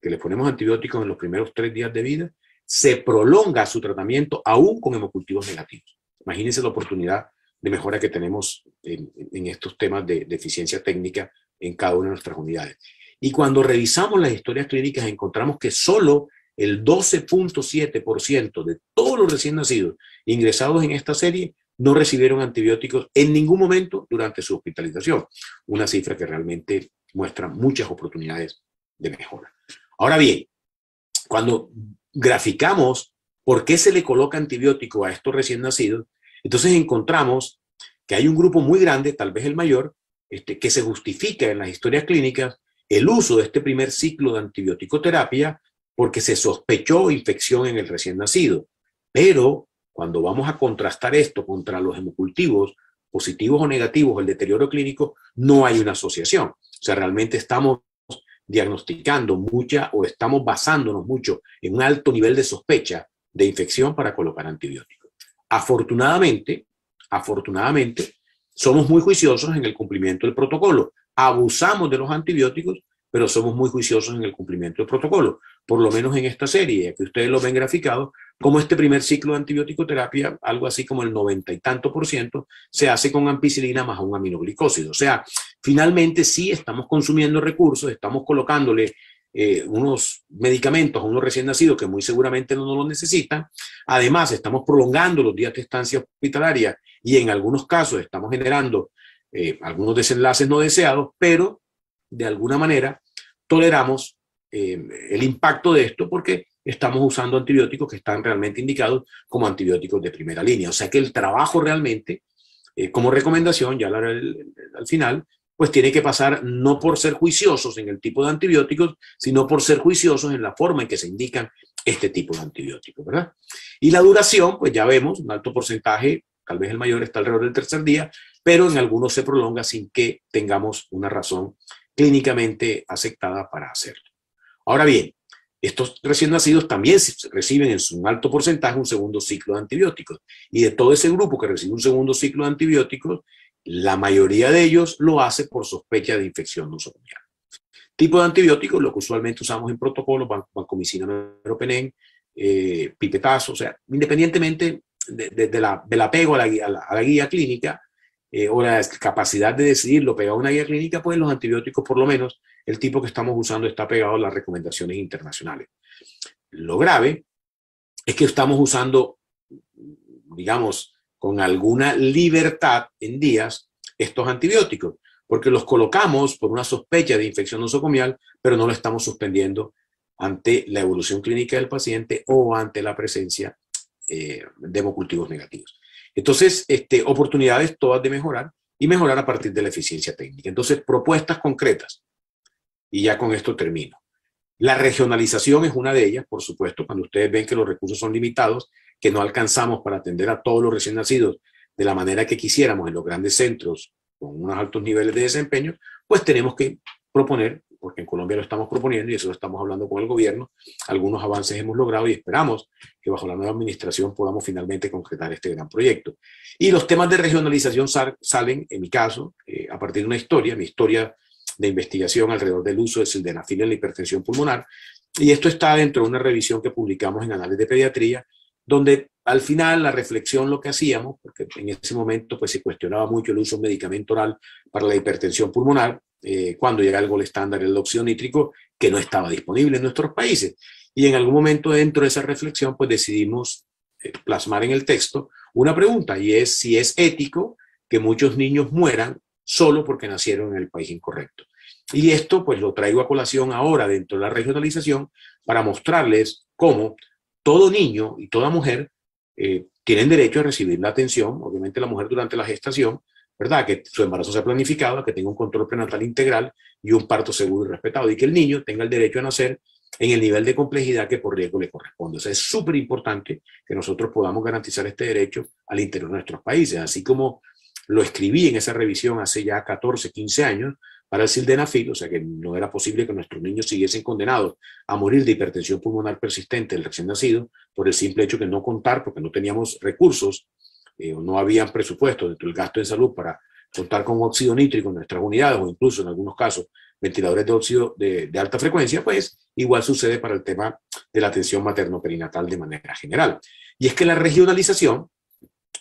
C: que le ponemos antibióticos en los primeros tres días de vida, se prolonga su tratamiento aún con hemocultivos negativos. Imagínense la oportunidad de mejora que tenemos en, estos temas de, de, eficiencia técnica en cada una de nuestras unidades. Y cuando revisamos las historias clínicas encontramos que solo el 12.7% de todos los recién nacidos ingresados en esta serie no recibieron antibióticos en ningún momento durante su hospitalización. Una cifra que realmente muestra muchas oportunidades de mejora. Ahora bien, cuando graficamos por qué se le coloca antibiótico a estos recién nacidos, entonces encontramos que hay un grupo muy grande, tal vez el mayor, este, que se justifica en las historias clínicas el uso de este primer ciclo de antibiótico-terapia porque se sospechó infección en el recién nacido. Pero cuando vamos a contrastar esto contra los hemocultivos, positivos o negativos, el deterioro clínico, no hay una asociación. O sea, realmente estamos diagnosticando mucha o estamos basándonos mucho en un alto nivel de sospecha de infección para colocar antibióticos. Afortunadamente, afortunadamente, somos muy juiciosos en el cumplimiento del protocolo. Abusamos de los antibióticos, pero somos muy juiciosos en el cumplimiento del protocolo, por lo menos en esta serie, que ustedes lo ven graficado, como este primer ciclo de antibiótico terapia, algo así como el noventa y tanto por ciento, se hace con ampicilina más un aminoglicósido. O sea, finalmente sí estamos consumiendo recursos, estamos colocándole eh, unos medicamentos a unos recién nacidos que muy seguramente no, los lo necesitan. Además, estamos prolongando los días de estancia hospitalaria y en algunos casos estamos generando eh, algunos desenlaces no deseados, pero de alguna manera toleramos eh, el impacto de esto porque estamos usando antibióticos que están realmente indicados como antibióticos de primera línea. O sea que el trabajo realmente, como recomendación, ya haré al final, pues tiene que pasar no por ser juiciosos en el tipo de antibióticos, sino por ser juiciosos en la forma en que se indican este tipo de antibióticos, ¿verdad? Y la duración, pues ya vemos, un alto porcentaje, tal vez el mayor está alrededor del tercer día, pero en algunos se prolonga sin que tengamos una razón clínicamente aceptada para hacerlo. Ahora bien, estos recién nacidos también reciben en un alto porcentaje un segundo ciclo de antibióticos. Y de todo ese grupo que recibe un segundo ciclo de antibióticos, la mayoría de ellos lo hace por sospecha de infección nosocomial. Tipo de antibióticos, lo que usualmente usamos en protocolos, vancomicina, meropenem, eh, pipetazo, o sea, independientemente de, la, del apego a la, a la, guía clínica eh, o la capacidad de lo pegado a una guía clínica, pues los antibióticos, por lo menos el tipo que estamos usando, está pegado a las recomendaciones internacionales. Lo grave es que estamos usando, digamos, con alguna libertad en días estos antibióticos, porque los colocamos por una sospecha de infección nosocomial, pero no lo estamos suspendiendo ante la evolución clínica del paciente o ante la presencia eh, de hemocultivos negativos. Entonces, este, oportunidades todas de mejorar y mejorar a partir de la eficiencia técnica. Entonces, propuestas concretas. Y ya con esto termino. La regionalización es una de ellas, por supuesto, cuando ustedes ven que los recursos son limitados, que no alcanzamos para atender a todos los recién nacidos de la manera que quisiéramos en los grandes centros con unos altos niveles de desempeño, pues tenemos que proponer, porque en Colombia lo estamos proponiendo y eso lo estamos hablando con el gobierno, algunos avances hemos logrado y esperamos que bajo la nueva administración podamos finalmente concretar este gran proyecto. Y los temas de regionalización salen, en mi caso, eh, a partir de una historia, mi historia de investigación alrededor del uso de sildenafil en la hipertensión pulmonar, y esto está dentro de una revisión que publicamos en Anales de Pediatría, donde al final la reflexión lo que hacíamos, porque en ese momento pues se cuestionaba mucho el uso de medicamento oral para la hipertensión pulmonar, eh, cuando llega el gol estándar, el óxido nítrico, que no estaba disponible en nuestros países. Y en algún momento dentro de esa reflexión pues decidimos eh, plasmar en el texto una pregunta y es si es ético que muchos niños mueran solo porque nacieron en el país incorrecto. Y esto pues lo traigo a colación ahora dentro de la regionalización para mostrarles cómo todo niño y toda mujer eh, tienen derecho a recibir la atención, obviamente la mujer durante la gestación, ¿verdad? Que su embarazo sea planificado, que tenga un control prenatal integral y un parto seguro y respetado, y que el niño tenga el derecho a nacer en el nivel de complejidad que por riesgo le corresponde. O sea, es súper importante que nosotros podamos garantizar este derecho al interior de nuestros países, así como lo escribí en esa revisión hace ya 14, 15 años, para el sildenafil, o sea que no era posible que nuestros niños siguiesen condenados a morir de hipertensión pulmonar persistente el recién nacido por el simple hecho de no contar, porque no teníamos recursos eh, o no habían presupuesto dentro del gasto en salud para contar con óxido nítrico en nuestras unidades o incluso en algunos casos ventiladores de óxido de, de alta frecuencia, pues igual sucede para el tema de la atención materno-perinatal de manera general. Y es que la regionalización,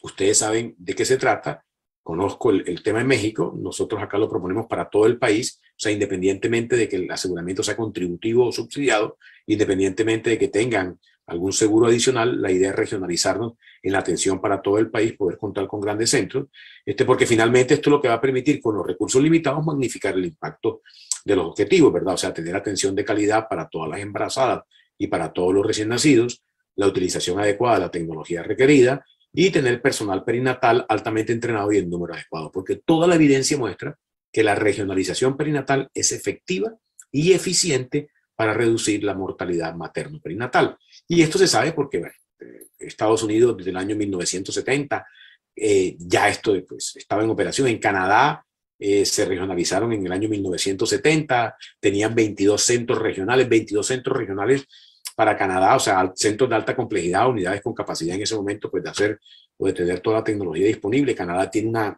C: ustedes saben de qué se trata, conozco el, tema en México, nosotros acá lo proponemos para todo el país, o sea, independientemente de que el aseguramiento sea contributivo o subsidiado, independientemente de que tengan algún seguro adicional, la idea es regionalizarnos en la atención para todo el país, poder contar con grandes centros, este, porque finalmente esto es lo que va a permitir con los recursos limitados magnificar el impacto de los objetivos, ¿verdad? O sea, tener atención de calidad para todas las embarazadas y para todos los recién nacidos, la utilización adecuada de la tecnología requerida, y tener personal perinatal altamente entrenado y en número adecuado, porque toda la evidencia muestra que la regionalización perinatal es efectiva y eficiente para reducir la mortalidad materno-perinatal. Y esto se sabe porque eh, Estados Unidos desde el año 1970 eh, ya esto pues, estaba en operación. En Canadá eh, se regionalizaron en el año 1970, tenían 22 centros regionales, 22 centros regionales para Canadá, o sea, centros de alta complejidad, unidades con capacidad en ese momento pues, de hacer o de tener toda la tecnología disponible. Canadá tiene una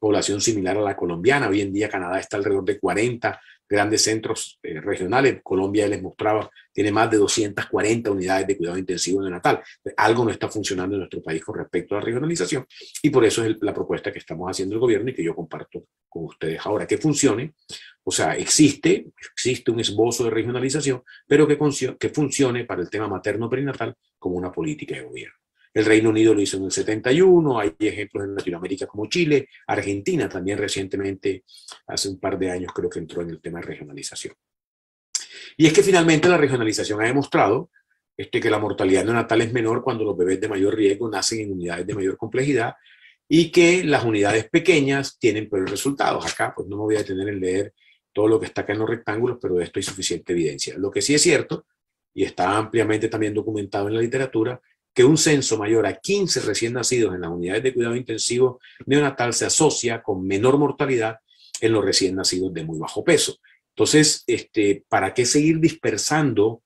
C: población similar a la colombiana. Hoy en día Canadá está alrededor de 40 grandes centros eh, regionales. Colombia, les mostraba, tiene más de 240 unidades de cuidado intensivo neonatal. Algo no está funcionando en nuestro país con respecto a la regionalización y por eso es la propuesta que estamos haciendo el gobierno y que yo comparto con ustedes ahora, que funcione. O sea, existe, existe un esbozo de regionalización, pero que, que funcione para el tema materno-perinatal como una política de gobierno. El Reino Unido lo hizo en el 71, hay ejemplos en Latinoamérica como Chile, Argentina también recientemente, hace un par de años creo que entró en el tema de regionalización. Y es que finalmente la regionalización ha demostrado este, que la mortalidad neonatal es menor cuando los bebés de mayor riesgo nacen en unidades de mayor complejidad y que las unidades pequeñas tienen peores resultados. Acá pues no me voy a detener en leer todo lo que está acá en los rectángulos, pero de esto hay suficiente evidencia. Lo que sí es cierto, y está ampliamente también documentado en la literatura, que un censo mayor a 15 recién nacidos en las unidades de cuidado intensivo neonatal se asocia con menor mortalidad en los recién nacidos de muy bajo peso. Entonces, este, ¿para qué seguir dispersando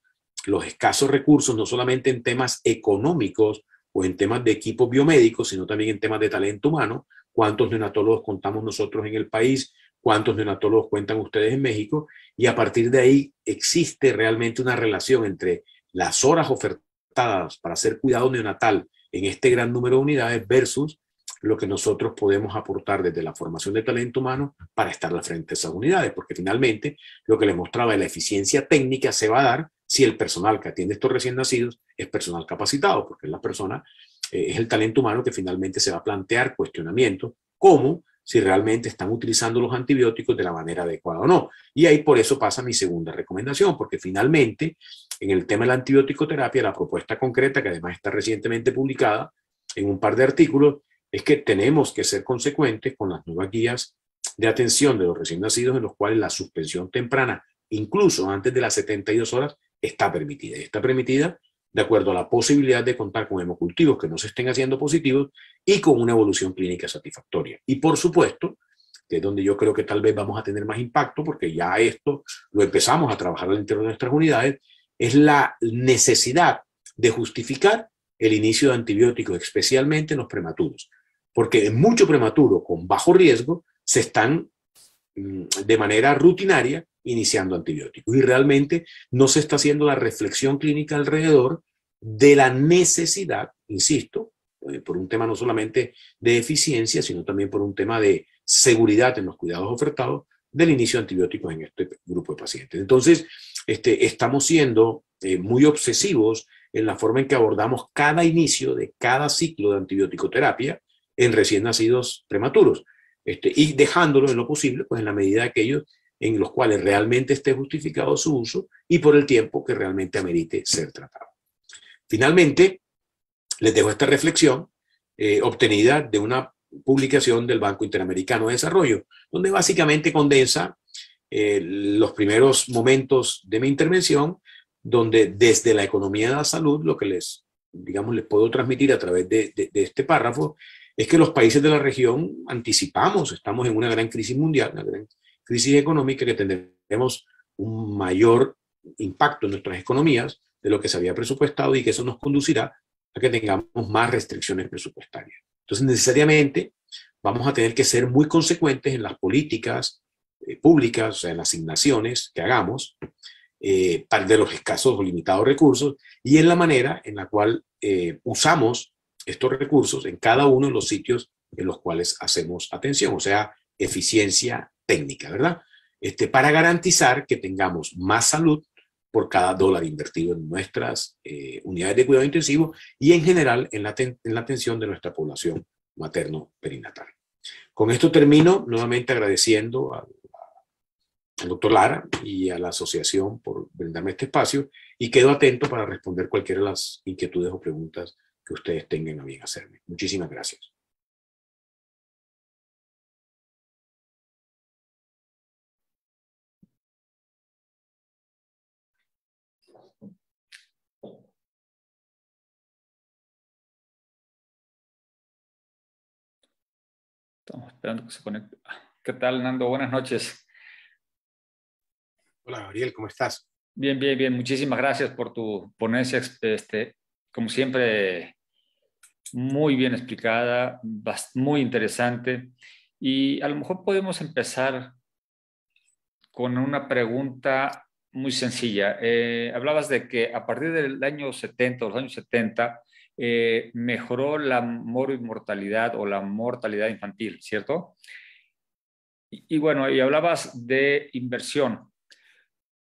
C: los escasos recursos, no solamente en temas económicos o en temas de equipos biomédicos, sino también en temas de talento humano? ¿Cuántos neonatólogos contamos nosotros en el país? ¿Cuántos neonatólogos cuentan ustedes en México? Y a partir de ahí existe realmente una relación entre las horas ofertadas para hacer cuidado neonatal en este gran número de unidades versus lo que nosotros podemos aportar desde la formación de talento humano para estar al frente de esas unidades, porque finalmente lo que les mostraba es la eficiencia técnica se va a dar si el personal que atiende estos recién nacidos es personal capacitado, porque es la persona, eh, es el talento humano que finalmente se va a plantear cuestionamiento como si realmente están utilizando los antibióticos de la manera adecuada o no. Y ahí por eso pasa mi segunda recomendación, porque finalmente en el tema de la antibiótico-terapia, la propuesta concreta, que además está recientemente publicada en un par de artículos, es que tenemos que ser consecuentes con las nuevas guías de atención de los recién nacidos, en los cuales la suspensión temprana, incluso antes de las 72 horas, está permitida. Está permitida de acuerdo a la posibilidad de contar con hemocultivos que no se estén haciendo positivos y con una evolución clínica satisfactoria. Y por supuesto, que es donde yo creo que tal vez vamos a tener más impacto, porque ya esto lo empezamos a trabajar al dentro de nuestras unidades, es la necesidad de justificar el inicio de antibióticos, especialmente en los prematuros, porque en mucho prematuro con bajo riesgo se están mm, de manera rutinaria iniciando antibióticos y realmente no se está haciendo la reflexión clínica alrededor de la necesidad, insisto, eh, por un tema no solamente de eficiencia, sino también por un tema de seguridad en los cuidados ofertados del inicio de antibióticos en este grupo de pacientes. Entonces, este, estamos siendo eh, muy obsesivos en la forma en que abordamos cada inicio de cada ciclo de antibiótico-terapia en recién nacidos prematuros, este, y dejándolo en lo posible, pues en la medida de aquellos en los cuales realmente esté justificado su uso y por el tiempo que realmente amerite ser tratado. Finalmente, les dejo esta reflexión eh, obtenida de una publicación del Banco Interamericano de Desarrollo, donde básicamente condensa eh, los primeros momentos de mi intervención, donde desde la economía de la salud, lo que les, digamos, les puedo transmitir a través de, de este párrafo, es que los países de la región anticipamos, estamos en una gran crisis mundial, una gran crisis económica que tendremos un mayor impacto en nuestras economías de lo que se había presupuestado y que eso nos conducirá a que tengamos más restricciones presupuestarias. Entonces, necesariamente vamos a tener que ser muy consecuentes en las políticas, eh, públicas, o sea, en asignaciones que hagamos, eh, de los escasos o limitados recursos, y en la manera en la cual eh, usamos estos recursos en cada uno de los sitios en los cuales hacemos atención, o sea, eficiencia técnica, ¿verdad? Este, para garantizar que tengamos más salud por cada dólar invertido en nuestras eh, unidades de cuidado intensivo y en general en la, en la atención de nuestra población materno-perinatal. Con esto termino, nuevamente agradeciendo a al doctor Lara y a la asociación por brindarme este espacio y quedo atento para responder cualquiera de las inquietudes o preguntas que ustedes tengan a bien hacerme. Muchísimas gracias.
B: Estamos esperando que se conecte. Ah, ¿Qué tal, Nando? Buenas noches. Hola Gabriel, ¿cómo estás? Bien, bien, bien. Muchísimas gracias por tu ponencia, este, como siempre, muy bien explicada, muy interesante. Y a lo mejor podemos empezar con una pregunta muy sencilla. Eh, hablabas de que a partir del año 70, los años 70, eh, mejoró la mortalidad o la mortalidad infantil, ¿cierto? Y, y bueno, y hablabas de inversión.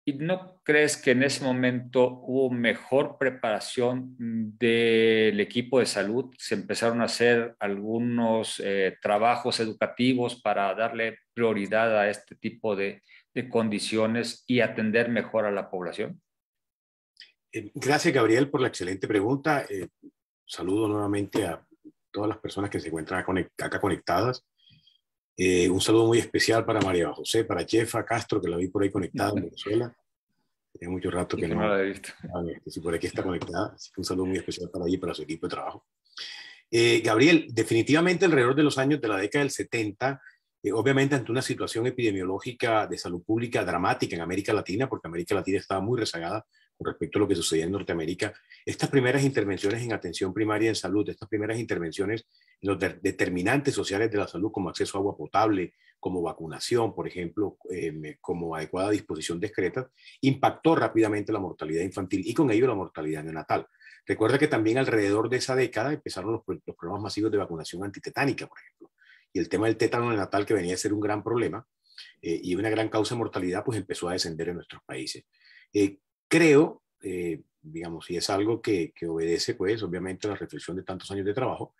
B: ¿Y no crees que en ese momento hubo mejor preparación del equipo de salud? Se empezaron a hacer algunos eh, trabajos educativos para darle prioridad a este tipo de, condiciones y atender
C: mejor a la población. Eh, gracias, Gabriel, por la excelente pregunta. Eh, saludo nuevamente a todas las personas que se encuentran acá conectadas. Eh, un saludo muy especial para María José, para Chefa Castro, que la vi por ahí conectada en Venezuela. Tenía mucho rato que no, la he visto. Ah, si este, por aquí está conectada, un saludo muy especial para ella y para su equipo de trabajo. Eh, Gabriel, definitivamente alrededor de los años de la década del 70, eh, obviamente ante una situación epidemiológica de salud pública dramática en América Latina, porque América Latina estaba muy rezagada con respecto a lo que sucedía en Norteamérica, estas primeras intervenciones en atención primaria en salud, estas primeras intervenciones los determinantes sociales de la salud como acceso a agua potable, como vacunación, por ejemplo, em, como adecuada disposición de impactó rápidamente la mortalidad infantil y con ello la mortalidad neonatal. Recuerda que también alrededor de esa década empezaron los, programas masivos de vacunación antitetánica, por ejemplo, y el tema del tétano neonatal que venía a ser un gran problema eh, y una gran causa de mortalidad, pues empezó a descender en nuestros países. Eh, creo, eh, digamos, y es algo que, que obedece, pues, obviamente la reflexión de tantos años de trabajo,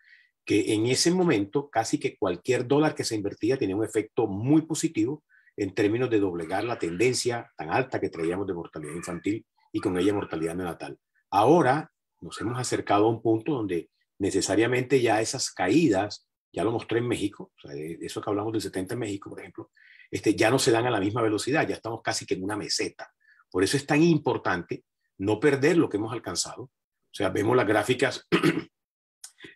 C: que en ese momento casi que cualquier dólar que se invertía tenía un efecto muy positivo en términos de doblegar la tendencia tan alta que traíamos de mortalidad infantil y con ella mortalidad neonatal. Ahora nos hemos acercado a un punto donde necesariamente ya esas caídas, ya lo mostré en México, eh, eso que hablamos del 70 en México, por ejemplo, este, ya no se dan a la misma velocidad, ya estamos casi que en una meseta. Por eso es tan importante no perder lo que hemos alcanzado. O sea, vemos las gráficas *clears throat*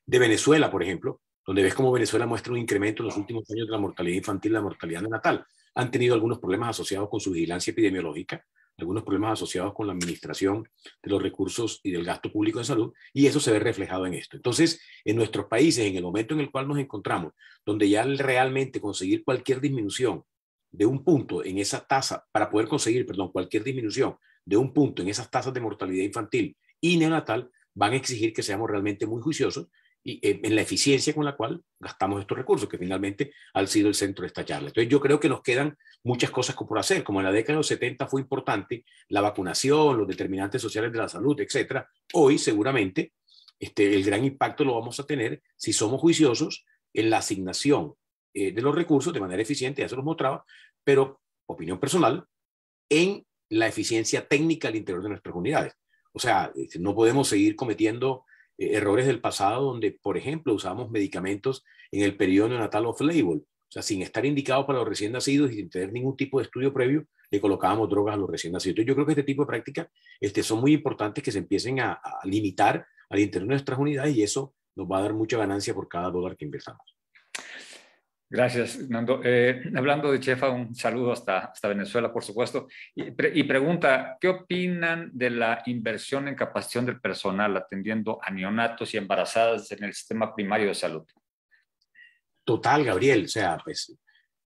C: de Venezuela, por ejemplo, donde ves cómo Venezuela muestra un incremento en los últimos años de la mortalidad infantil la mortalidad neonatal. Han tenido algunos problemas asociados con su vigilancia epidemiológica, algunos problemas asociados con la administración de los recursos y del gasto público de salud, y eso se ve reflejado en esto. Entonces, en nuestros países, en el momento en el cual nos encontramos, donde ya realmente conseguir cualquier disminución de un punto en esa tasa, para poder conseguir, perdón, cualquier disminución de un punto en esas tasas de mortalidad infantil y neonatal, van a exigir que seamos realmente muy juiciosos y, eh, en la eficiencia con la cual gastamos estos recursos, que finalmente han sido el centro de esta charla. Entonces yo creo que nos quedan muchas cosas por hacer, como en la década de los 70 fue importante la vacunación, los determinantes sociales de la salud, etcétera. Hoy seguramente este, el gran impacto lo vamos a tener si somos juiciosos en la asignación eh, de los recursos de manera eficiente, ya se los mostraba, pero opinión personal, en la eficiencia técnica al interior de nuestras unidades. O sea, este, no podemos seguir cometiendo eh, errores del pasado donde, por ejemplo, usamos medicamentos en el periodo neonatal off-label. O sea, sin estar indicados para los recién nacidos y sin tener ningún tipo de estudio previo, le colocábamos drogas a los recién nacidos. yo creo que este tipo de prácticas este, son muy importantes que se empiecen a, limitar al interior de nuestras unidades y eso nos va a dar mucha ganancia por cada dólar que inversamos.
B: Gracias, Nando. Eh, hablando de Chefa, un saludo hasta, Venezuela, por supuesto. Y, pregunta, ¿qué opinan de la inversión en capacitación del personal atendiendo a neonatos y embarazadas en el sistema primario
C: de salud? Total, Gabriel. O sea, pues,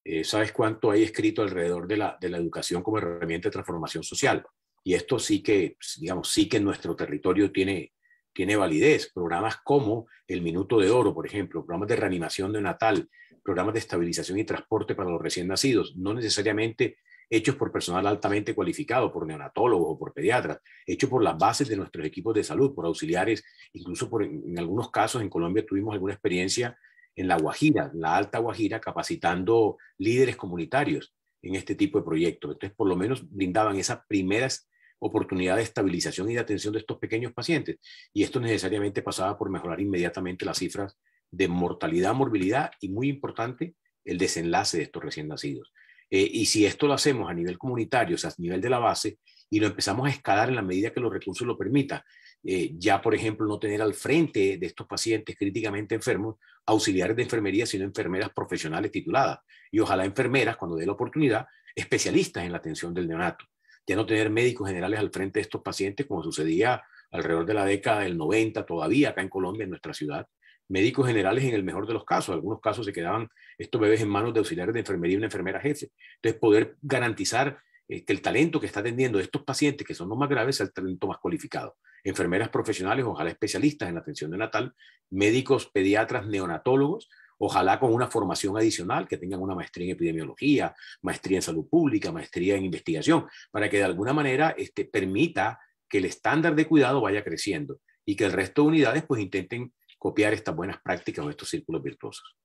C: eh, ¿sabes cuánto hay escrito alrededor de la, de la educación como herramienta de transformación social? Y esto sí que, pues, digamos, sí que en nuestro territorio tiene, tiene validez. Programas como el Minuto de Oro, por ejemplo, programas de reanimación de neonatal, programas de estabilización y transporte para los recién nacidos, no necesariamente hechos por personal altamente cualificado, por neonatólogos o por pediatras, hechos por las bases de nuestros equipos de salud, por auxiliares, incluso en algunos casos en Colombia tuvimos alguna experiencia en la Guajira, la Alta Guajira, capacitando líderes comunitarios en este tipo de proyectos. Entonces, por lo menos brindaban esas primeras oportunidad de estabilización y de atención de estos pequeños pacientes. Y esto necesariamente pasaba por mejorar inmediatamente las cifras de mortalidad, morbilidad y muy importante, el desenlace de estos recién nacidos. Eh, y si esto lo hacemos a nivel comunitario, o sea, a nivel de la base, y lo empezamos a escalar en la medida que los recursos lo permitan, eh, ya por ejemplo no tener al frente de estos pacientes críticamente enfermos auxiliares de enfermería, sino enfermeras profesionales tituladas. Y ojalá enfermeras, cuando dé la oportunidad, especialistas en la atención del neonato ya no tener médicos generales al frente de estos pacientes, como sucedía alrededor de la década del 90 todavía acá en Colombia, en nuestra ciudad. Médicos generales en el mejor de los casos, algunos casos se quedaban estos bebés en manos de auxiliares de enfermería y una enfermera jefe. Entonces, poder garantizar este, el talento que está atendiendo estos pacientes, que son los más graves, sea el talento más cualificado. Enfermeras profesionales, ojalá especialistas en la atención natal, médicos, pediatras, neonatólogos, Ojalá con una formación adicional, que tengan una maestría en epidemiología, maestría en salud pública, maestría en investigación, para que de alguna manera este, permita que el estándar de cuidado vaya creciendo y que el resto de unidades pues intenten copiar estas buenas prácticas o estos círculos virtuosos.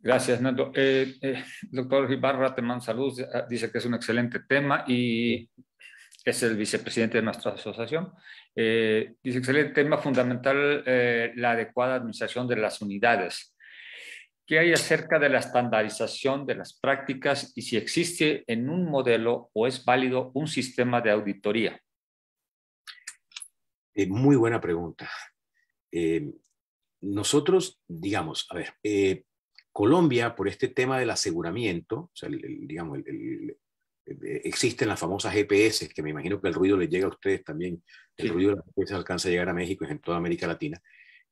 B: Gracias, Nando. Eh, eh, doctor Ibarra, te mando Dice que es un excelente tema y es el vicepresidente de nuestra asociación. Eh, dice, excelente tema fundamental, eh, la adecuada administración de las unidades. ¿Qué hay acerca de la estandarización de las prácticas y si existe en un modelo o es válido
C: un sistema de auditoría? Es eh, muy buena pregunta. nosotros, digamos, a ver, Colombia, por este tema del aseguramiento, digamos, el, eh, existen las famosas GPS, e que me imagino que el ruido les llega a ustedes también, el ruido de las e GPS alcanza a llegar a México y en toda América Latina.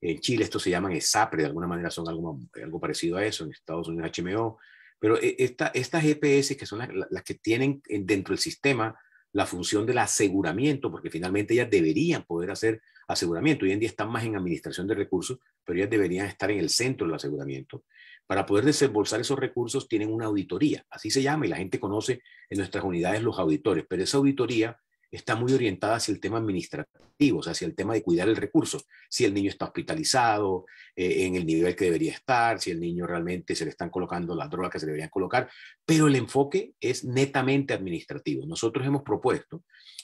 C: En Chile esto se llaman ESAPRE, e, de alguna manera son algo, eh, algo parecido a eso, en Estados Unidos HMO, pero eh, estas GPS que son las, las, que tienen dentro del sistema la función del aseguramiento, porque finalmente ellas deberían poder hacer aseguramiento. Hoy en día están más en administración de recursos, pero ellas deberían estar en el centro del aseguramiento. Para poder desembolsar esos recursos tienen una auditoría, así se llama, y la gente conoce en nuestras unidades los auditores, pero esa auditoría está muy orientada hacia el tema administrativo, hacia el tema de cuidar el recurso. Si el niño está hospitalizado, eh, en el nivel que debería estar, si el niño realmente se le están colocando las drogas que se deberían colocar, pero el enfoque es netamente administrativo. Nosotros hemos propuesto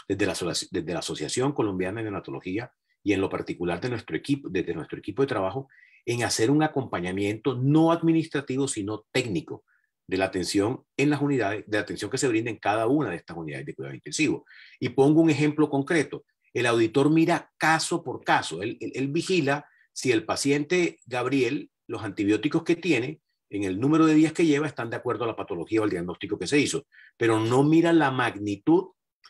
C: desde la, desde la Asociación Colombiana de Neonatología y en lo particular de nuestro equipo, desde nuestro equipo de trabajo, en hacer un acompañamiento no administrativo, sino técnico de la atención en las unidades, de la atención que se brinda en cada una de estas unidades de cuidado intensivo. Y pongo un ejemplo concreto. El auditor mira caso por caso. Él, vigila si el paciente Gabriel, los antibióticos que tiene, en el número de días que lleva, están de acuerdo a la patología o al diagnóstico que se hizo, pero no mira la magnitud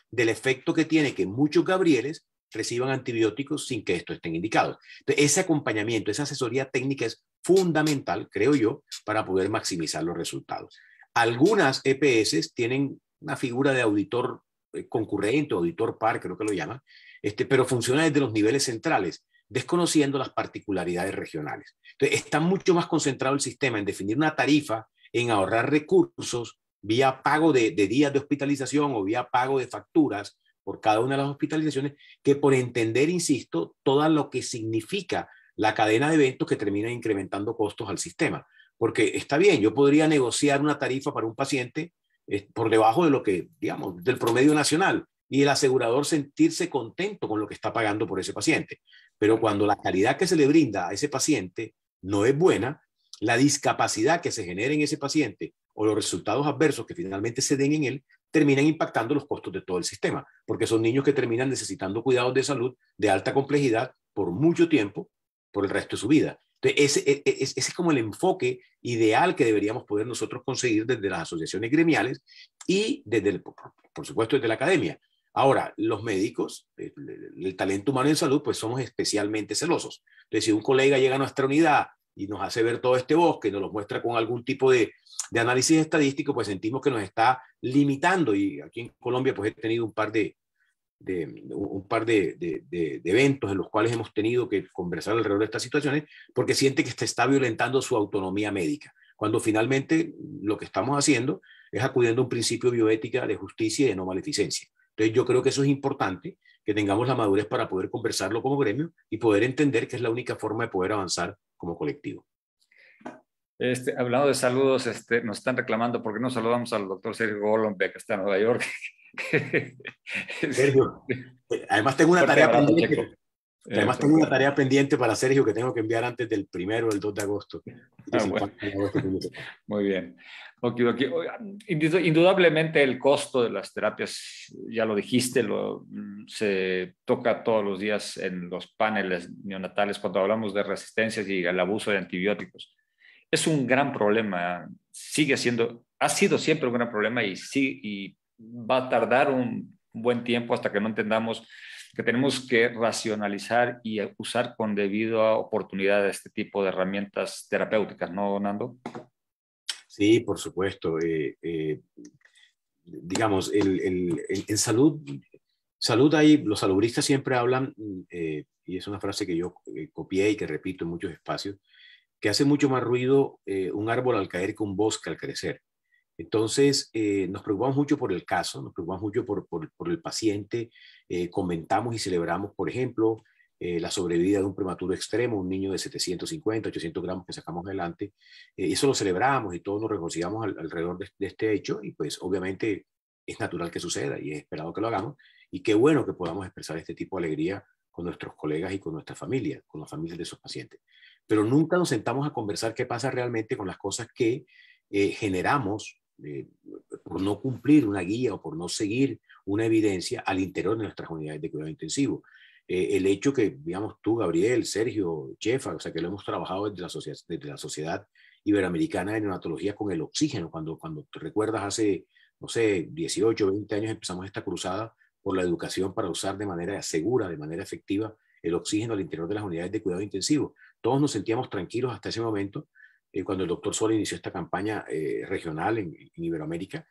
C: del efecto que tiene que muchos Gabrieles reciban antibióticos sin que esto estén indicados. Entonces, ese acompañamiento, esa asesoría técnica es fundamental, creo yo, para poder maximizar los resultados. Algunas EPS tienen una figura de auditor eh, concurrente, auditor par, creo que lo llaman, este, pero funciona desde los niveles centrales, desconociendo las particularidades regionales. Entonces, está mucho más concentrado el sistema en definir una tarifa, en ahorrar recursos vía pago de días de hospitalización o vía pago de facturas, por cada una de las hospitalizaciones, que por entender, insisto, todo lo que significa la cadena de eventos que termina incrementando costos al sistema. Porque está bien, yo podría negociar una tarifa para un paciente eh, por debajo de lo que, digamos, del promedio nacional y el asegurador sentirse contento con lo que está pagando por ese paciente. Pero cuando la calidad que se le brinda a ese paciente no es buena, la discapacidad que se genera en ese paciente o los resultados adversos que finalmente se den en él terminan impactando los costos de todo el sistema, porque son niños que terminan necesitando cuidados de salud de alta complejidad por mucho tiempo, por el resto de su vida. Entonces, ese, e, e, es como el enfoque ideal que deberíamos poder nosotros conseguir desde las asociaciones gremiales y desde, el, por supuesto, desde la academia. Ahora, los médicos, el, talento humano en salud, pues somos especialmente celosos. Entonces, si un colega llega a nuestra unidad y nos hace ver todo este bosque, nos lo muestra con algún tipo de, de análisis estadístico, pues sentimos que nos está limitando. Y aquí en Colombia, pues he tenido un par de, de un par de, de, eventos en los cuales hemos tenido que conversar alrededor de estas situaciones, porque siente que se está violentando su autonomía médica, cuando finalmente lo que estamos haciendo es acudiendo a un principio bioética de justicia y de no maleficencia. Entonces yo creo que eso es importante, que tengamos la madurez para poder conversarlo como gremio y poder entender que es la única forma de poder avanzar como colectivo. Este, hablando de
B: saludos, este, nos están reclamando porque no saludamos al doctor Sergio Golombek, que está en Nueva York. *laughs*
C: Sergio, eh, además tengo una tarea pendiente.
B: Además, este. tengo una tarea
C: pendiente para Sergio que tengo que enviar antes del primero, el 2 de agosto. Ah, este
B: Muy bien ok. Indudablemente el costo de las terapias, ya lo dijiste, lo, se toca todos los días en los paneles neonatales cuando hablamos de resistencias y el abuso de antibióticos. Es un gran problema, sigue siendo, ha sido siempre un gran problema y, sí, y va a tardar un buen tiempo hasta que no entendamos que tenemos que racionalizar y usar con debida oportunidad este tipo de herramientas terapéuticas, ¿no, Nando?
C: Sí, por supuesto. Eh, eh, digamos, en salud, salud ahí, los salubristas siempre hablan, mm, eh, y es una frase que yo copié y que repito en muchos espacios, que hace mucho más ruido un árbol al caer que un bosque al crecer. Entonces, nos preocupamos mucho por el caso, nos preocupamos mucho por, por, el paciente, comentamos y celebramos, por ejemplo, eh, la sobrevida de un prematuro extremo, un niño de 750, 800 gramos que sacamos adelante. Eh, eso lo celebramos y todos nos regocijamos alrededor de, este hecho y pues obviamente es natural que suceda y es esperado que lo hagamos y qué bueno que podamos expresar este tipo de alegría con nuestros colegas y con nuestra familia, con las familias de esos pacientes. Pero nunca nos sentamos a conversar qué pasa realmente con las cosas que eh, generamos por no cumplir una guía o por no seguir una evidencia al interior de nuestras unidades de cuidado intensivo. Eh, el hecho que, digamos, tú, Gabriel, Sergio, Chefa, o sea, que lo hemos trabajado desde la, sociedad, desde la Sociedad Iberoamericana de Neonatología con el oxígeno, cuando, cuando te recuerdas hace, no sé, 18, 20 años empezamos esta cruzada por la educación para usar de manera segura, de manera efectiva, el oxígeno al interior de las unidades de cuidado intensivo. Todos nos sentíamos tranquilos hasta ese momento, eh, cuando el doctor Sol inició esta campaña eh, regional en, Iberoamérica,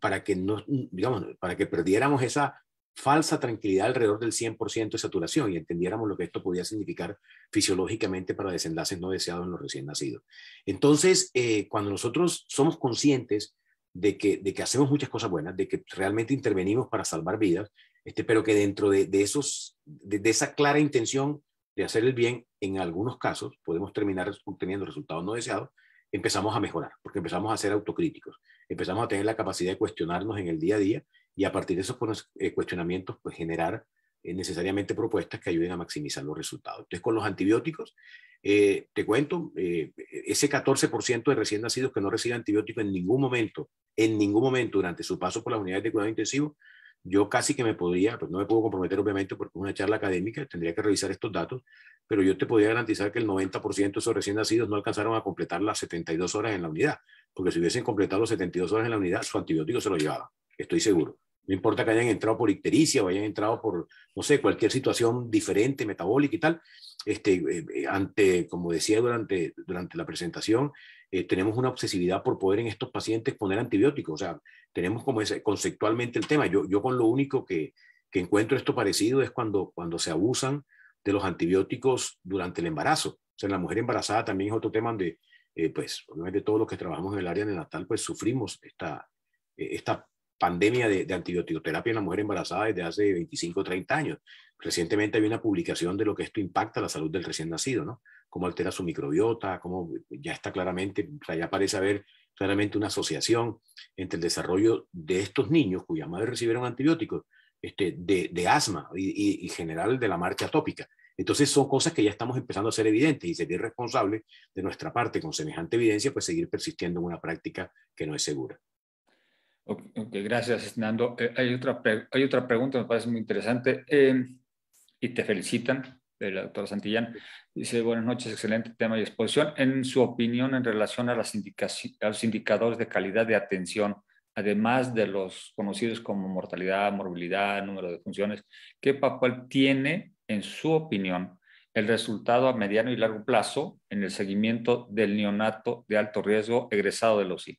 C: para que no, digamos, para que perdiéramos esa falsa tranquilidad alrededor del 100% de saturación y entendiéramos lo que esto podía significar fisiológicamente para desenlaces no deseados en los recién nacidos. Entonces, eh, cuando nosotros somos conscientes de que, de que hacemos muchas cosas buenas, de que realmente intervenimos para salvar vidas, este, pero que dentro de, esos, de, de esa clara intención de hacer el bien, en algunos casos podemos terminar obteniendo resultados no deseados, empezamos a mejorar, porque empezamos a ser autocríticos, empezamos a tener la capacidad de cuestionarnos en el día a día y a partir de esos eh, cuestionamientos, pues generar eh, necesariamente propuestas que ayuden a maximizar los resultados. Entonces, con los antibióticos, eh, te cuento, ese 14% de recién nacidos que no recibe antibióticos en ningún momento, en ningún momento durante su paso por las unidades de cuidado intensivo, yo casi que me podría, pues no me puedo comprometer obviamente porque es una charla académica, tendría que revisar estos datos, pero yo te podría garantizar que el 90% de esos recién nacidos no alcanzaron a completar las 72 horas en la unidad, porque si hubiesen completado las 72 horas en la unidad, su antibiótico se lo llevaba, estoy seguro. No importa que hayan entrado por ictericia o hayan entrado por, no sé, cualquier situación diferente, metabólica y tal. Este, eh, eh, ante, como decía durante, durante la presentación, eh, tenemos una obsesividad por poder en estos pacientes poner antibióticos. O sea, tenemos como ese, conceptualmente el tema. Yo, yo con lo único que, que encuentro esto parecido es cuando, cuando se abusan de los antibióticos durante el embarazo. O sea, en la mujer embarazada también es otro tema donde, pues, obviamente todos los que trabajamos en el área neonatal, pues sufrimos esta, esta pandemia de, de terapia en la mujer embarazada desde hace 25 o 30 años. Recientemente había una publicación de lo que esto impacta a la salud del recién nacido, ¿no? Cómo altera su microbiota, cómo ya está claramente, ya parece haber claramente una asociación entre el desarrollo de estos niños cuyas madres recibieron antibióticos este, de, asma y, general de la marcha atópica, Entonces son cosas que ya estamos empezando a ser evidentes y sería irresponsable de nuestra parte con semejante evidencia pues seguir persistiendo en una práctica que no es segura.
B: Okay, gracias, Nando. Eh, hay, otra hay otra pregunta, me parece muy interesante, em, y te felicitan, la doctora Santillán. Dice, buenas noches, excelente tema y exposición. En su opinión en relación a, las los indicadores de calidad de atención, además de los conocidos como mortalidad, morbilidad, número de funciones, ¿qué papel tiene, en su opinión, el resultado a mediano y largo plazo en el seguimiento del neonato de alto riesgo egresado de los sí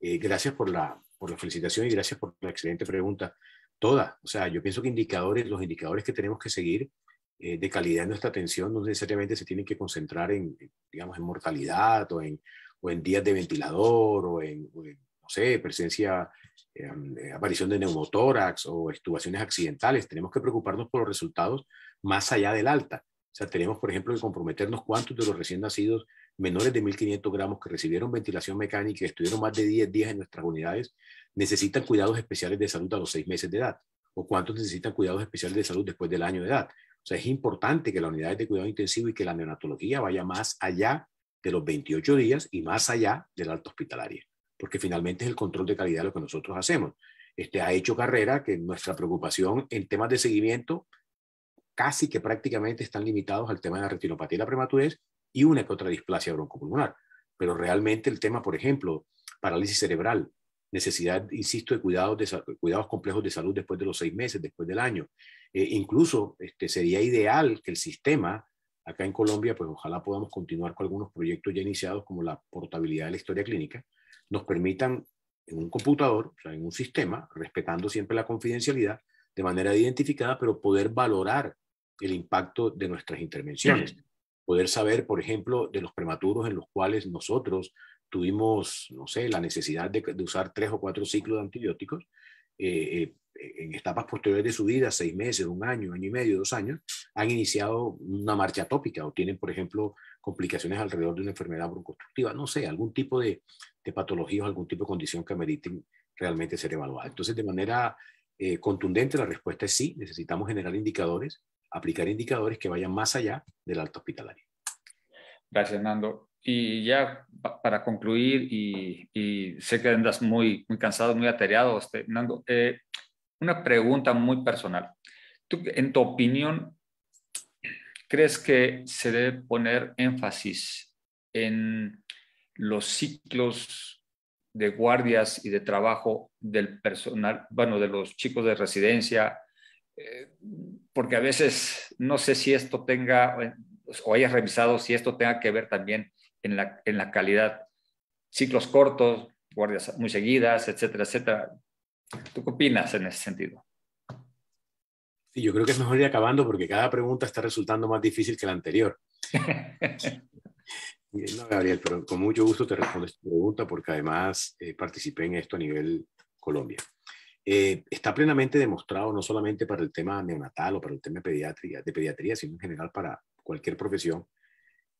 C: eh, gracias por la, por felicitación y gracias por la excelente pregunta. Todas, o sea, yo pienso que indicadores, los indicadores que tenemos que seguir eh, de calidad en nuestra atención no necesariamente se tienen que concentrar en, digamos, en mortalidad o en, o en días de ventilador o en, no sé, presencia, em, eh, aparición de neumotórax o estubaciones accidentales. Tenemos que preocuparnos por los resultados más allá del alta. O sea, tenemos, por ejemplo, que comprometernos cuántos de los recién nacidos menores de 1.500 gramos que recibieron ventilación mecánica y estuvieron más de 10 días en nuestras unidades necesitan cuidados especiales de salud a los 6 meses de edad? ¿O cuántos necesitan cuidados especiales de salud después del año de edad? O sea, es importante que las unidades de cuidado intensivo y que la neonatología vaya más allá de los 28 días y más allá del alto hospitalario. porque finalmente es el control de calidad lo que nosotros hacemos. Este, ha hecho carrera que nuestra preocupación en temas de seguimiento casi que prácticamente están limitados al tema de la retinopatía y la prematurez y una que otra displasia broncopulmonar. Pero realmente el tema, por ejemplo, parálisis cerebral, necesidad, insisto, de cuidados, de, cuidados complejos de salud después de los seis meses, después del año. Eh, incluso este, sería ideal que el sistema, acá en Colombia, pues ojalá podamos continuar con algunos proyectos ya iniciados como la portabilidad de la historia clínica, nos permitan en un computador, o sea, en un sistema, respetando siempre la confidencialidad, de manera identificada, pero poder valorar el impacto de nuestras intervenciones poder saber, por ejemplo, de los prematuros en los cuales nosotros tuvimos, no sé, la necesidad de, usar tres o cuatro ciclos de antibióticos, eh, eh, en etapas posteriores de su vida, seis meses, un año, año y medio, dos años, han iniciado una marcha tópica o tienen, por ejemplo, complicaciones alrededor de una enfermedad broncostructiva, no sé, algún tipo de, de patología o algún tipo de condición que amerite realmente ser evaluada. Entonces, de manera eh, contundente, la respuesta es sí, necesitamos generar indicadores aplicar indicadores que vayan más allá del alto hospitalario.
B: Gracias, Nando. Y ya para concluir, y, sé que andas muy, muy cansado, muy atareado, usted, Nando, eh, una pregunta muy personal. ¿Tú, en tu opinión, crees que se debe poner énfasis en los ciclos de guardias y de trabajo del personal, bueno, de los chicos de residencia, porque a veces no sé si esto tenga, eh, o hayas revisado si esto tenga que ver también en la, en la calidad. Ciclos cortos, guardias muy seguidas, etcétera, etcétera. ¿Tú qué opinas en ese sentido?
C: yo creo que es mejor ir acabando porque cada pregunta está resultando más difícil que la anterior. *laughs* no, Gabriel, pero con mucho gusto te respondo esta pregunta porque además eh, participé en esto a nivel Colombia. Eh, está plenamente demostrado, no solamente para el tema neonatal o para el tema de pediatría, de pediatría sino en general para cualquier profesión,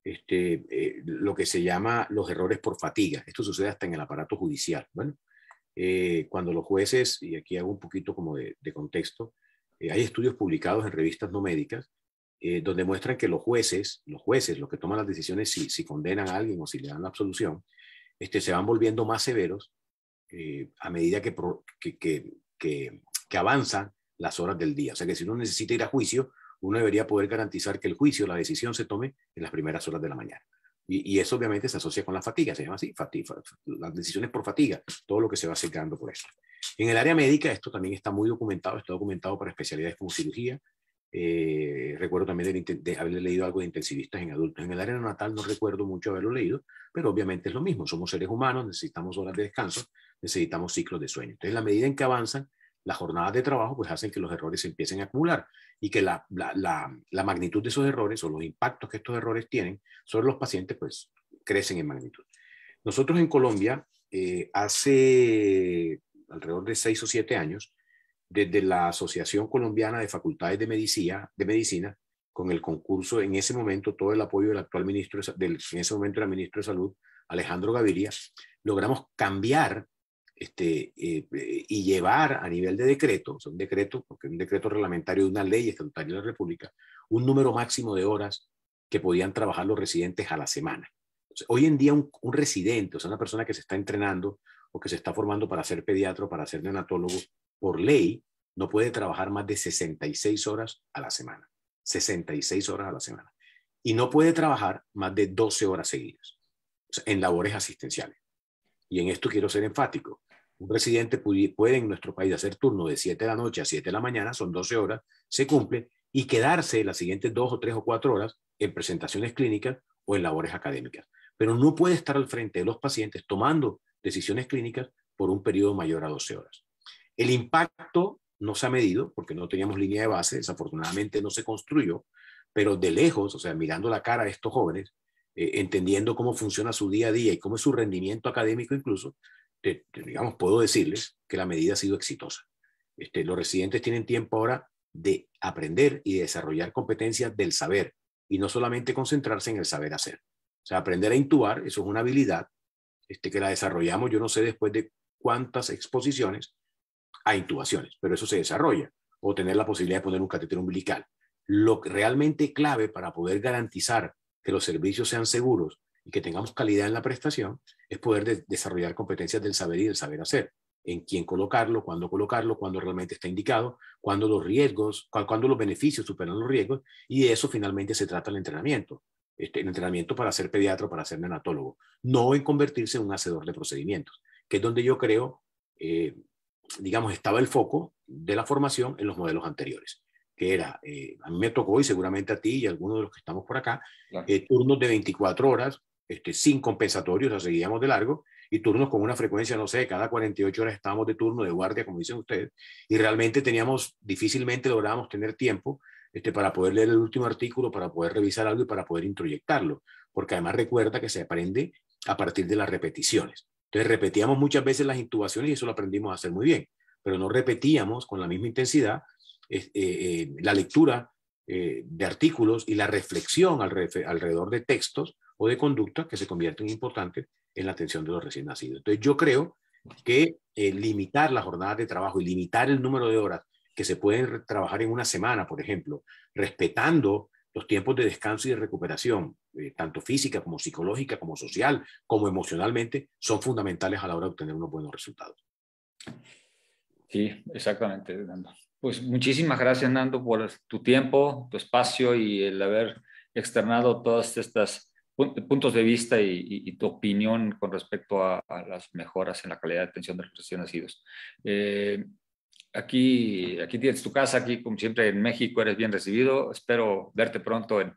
C: este, eh, lo que se llama los errores por fatiga. Esto sucede hasta en el aparato judicial. Bueno, eh, cuando los jueces, y aquí hago un poquito como de, contexto, hay estudios publicados en revistas no médicas donde muestran que los jueces, los jueces, los que toman las decisiones si, si condenan a alguien o si le dan la absolución, este, se van volviendo más severos a medida que, que, que, avanzan las horas del día. O sea que si uno necesita ir a juicio, uno debería poder garantizar que el juicio, la decisión se tome en las primeras horas de la mañana. Y, eso obviamente se asocia con la fatiga, se llama así, fatiga, las decisiones por fatiga, todo lo que se va acercando por eso. En el área médica esto también está muy documentado, está documentado para especialidades como cirugía. Eh, recuerdo también de, haber leído algo de intensivistas en adultos. En el área natal no recuerdo mucho haberlo leído, pero obviamente es lo mismo, somos seres humanos, necesitamos horas de descanso necesitamos ciclos de sueño. Entonces, a la medida en que avanzan las jornadas de trabajo, pues hacen que los errores se empiecen a acumular y que la, la, la, magnitud de esos errores o los impactos que estos errores tienen sobre los pacientes, pues crecen en magnitud. Nosotros en Colombia, eh, hace alrededor de seis o siete años, desde la Asociación Colombiana de Facultades de Medicina, de Medicina con el concurso, en ese momento, todo el apoyo del actual ministro, del, en ese momento era ministro de Salud, Alejandro Gaviria, logramos cambiar este, eh, eh, y llevar a nivel de decreto, o un decreto, porque un decreto reglamentario de una ley estatutaria de la República, un número máximo de horas que podían trabajar los residentes a la semana. hoy en día un, residente, o sea, una persona que se está entrenando o que se está formando para ser pediatra para ser neonatólogo, por ley, no puede trabajar más de 66 horas a la semana. 66 horas a la semana. Y no puede trabajar más de 12 horas seguidas en labores asistenciales y en esto quiero ser enfático, un residente puede, en nuestro país hacer turno de 7 de la noche a 7 de la mañana, son 12 horas, se cumple, y quedarse las siguientes 2 o tres o 4 horas en presentaciones clínicas o en labores académicas. Pero no puede estar al frente de los pacientes tomando decisiones clínicas por un periodo mayor a 12 horas. El impacto no se ha medido porque no teníamos línea de base, desafortunadamente no se construyó, pero de lejos, o sea, mirando la cara de estos jóvenes, eh, entendiendo cómo funciona su día a día y cómo es su rendimiento académico incluso, digamos, puedo decirles que la medida ha sido exitosa. Este, los residentes tienen tiempo ahora de aprender y desarrollar competencias del saber y no solamente concentrarse en el saber hacer. O sea, aprender a intubar, eso es una habilidad este, que la desarrollamos, yo no sé después de cuántas exposiciones a intubaciones, pero eso se desarrolla, o tener la posibilidad de poner un catéter umbilical. Lo realmente clave para poder garantizar que los servicios sean seguros y que tengamos calidad en la prestación, es poder desarrollar competencias del saber y del saber hacer, en quién colocarlo, cuándo colocarlo, cuándo realmente está indicado, cuándo los riesgos, cuándo los beneficios superan los riesgos, y de eso finalmente se trata el entrenamiento. Este, el entrenamiento para ser pediatra, para ser neonatólogo, no en convertirse en un hacedor de procedimientos, que es donde yo creo, eh, digamos, estaba el foco de la formación en los modelos anteriores que era, eh, a mí me tocó y seguramente a ti y a algunos de los que estamos por acá, eh, turnos de 24 horas, este, sin compensatorios, o sea, seguíamos de largo, y turnos con una frecuencia, no sé, cada 48 horas estábamos de turno de guardia, como dicen ustedes, y realmente teníamos, difícilmente lográbamos tener tiempo este, para poder leer el último artículo, para poder revisar algo y para poder introyectarlo, porque además recuerda que se aprende a partir de las repeticiones. Entonces repetíamos muchas veces las intubaciones y eso lo aprendimos a hacer muy bien, pero no repetíamos con la misma intensidad eh, eh, la lectura eh, de artículos y la reflexión alrededor de textos o de conductas que se convierten en importantes en la atención de los recién nacidos. Entonces yo creo que limitar las jornadas de trabajo y limitar el número de horas que se pueden trabajar en una semana, por ejemplo, respetando los tiempos de descanso y de recuperación, tanto física como psicológica, como social, como emocionalmente, son fundamentales a la hora de obtener unos buenos resultados.
B: Sí, exactamente, Nando. Pues muchísimas gracias, Nando, por tu tiempo, tu espacio y el haber externado todas estas puntos de vista y, tu opinión con respecto a, las mejoras en la calidad de atención de los recién nacidos. Eh, aquí, aquí tienes tu casa, aquí como siempre en México eres bien recibido. Espero verte pronto en,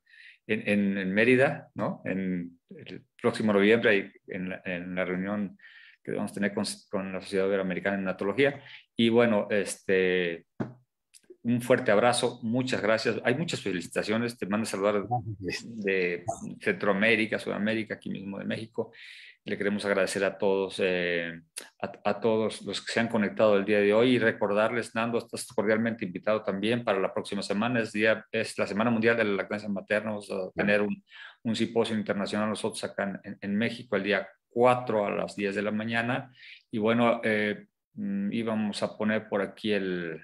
B: Mérida, ¿no? En el próximo noviembre en la reunión que vamos a tener con, la Sociedad Iberoamericana de Natología. Y bueno, este, un fuerte abrazo, muchas gracias. Hay muchas felicitaciones, te mando a saludar de, Centroamérica, Sudamérica, aquí mismo de México. Le queremos agradecer a todos, eh, a, todos los que se han conectado el día de hoy y recordarles, Nando, estás cordialmente invitado también para la próxima semana. Es, día, es la Semana Mundial de la Lactancia Materna. Vamos a tener un, un simposio internacional nosotros acá en, en México el día 4 a las 10 de la mañana. Y bueno, eh, mm, íbamos a poner por aquí el,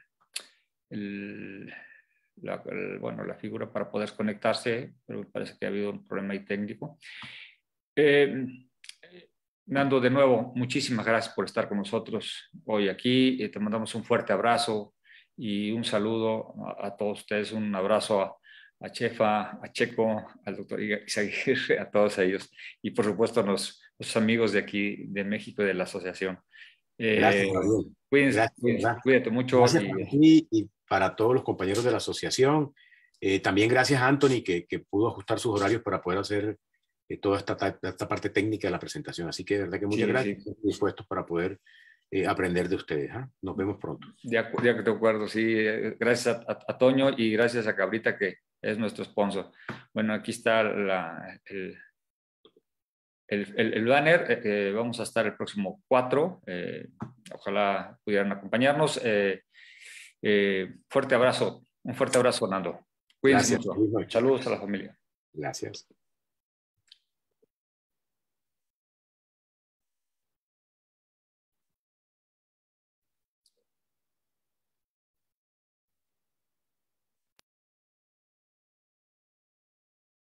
B: la, bueno, la figura para poder conectarse, pero parece que ha habido un problema ahí técnico. Eh, Nando, de nuevo, muchísimas gracias por estar con nosotros hoy aquí. Eh, te mandamos un fuerte abrazo y un saludo a, todos ustedes, un abrazo a, a Chefa, a Checo, al doctor Isaguirre, a todos ellos. Y por supuesto nos los amigos de aquí, de México, de la asociación. gracias, eh,
C: Cuídense, cuídate mucho. y, para todos los compañeros de la asociación. Eh, también gracias a Anthony que, pudo ajustar sus horarios para poder hacer eh, toda esta, parte técnica de la presentación. Así que de verdad que muchas gracias. Sí. Dispuestos para poder aprender de ustedes. ¿ah? Nos vemos pronto.
B: De que te acuerdo sí. Gracias a, Toño y gracias a Cabrita, que es nuestro sponsor. Bueno, aquí está la, el, el, banner, eh, eh, vamos a estar el próximo 4, eh, ojalá pudieran acompañarnos. fuerte abrazo, un fuerte abrazo, Nando. Cuídense Saludos a la familia.
C: Gracias.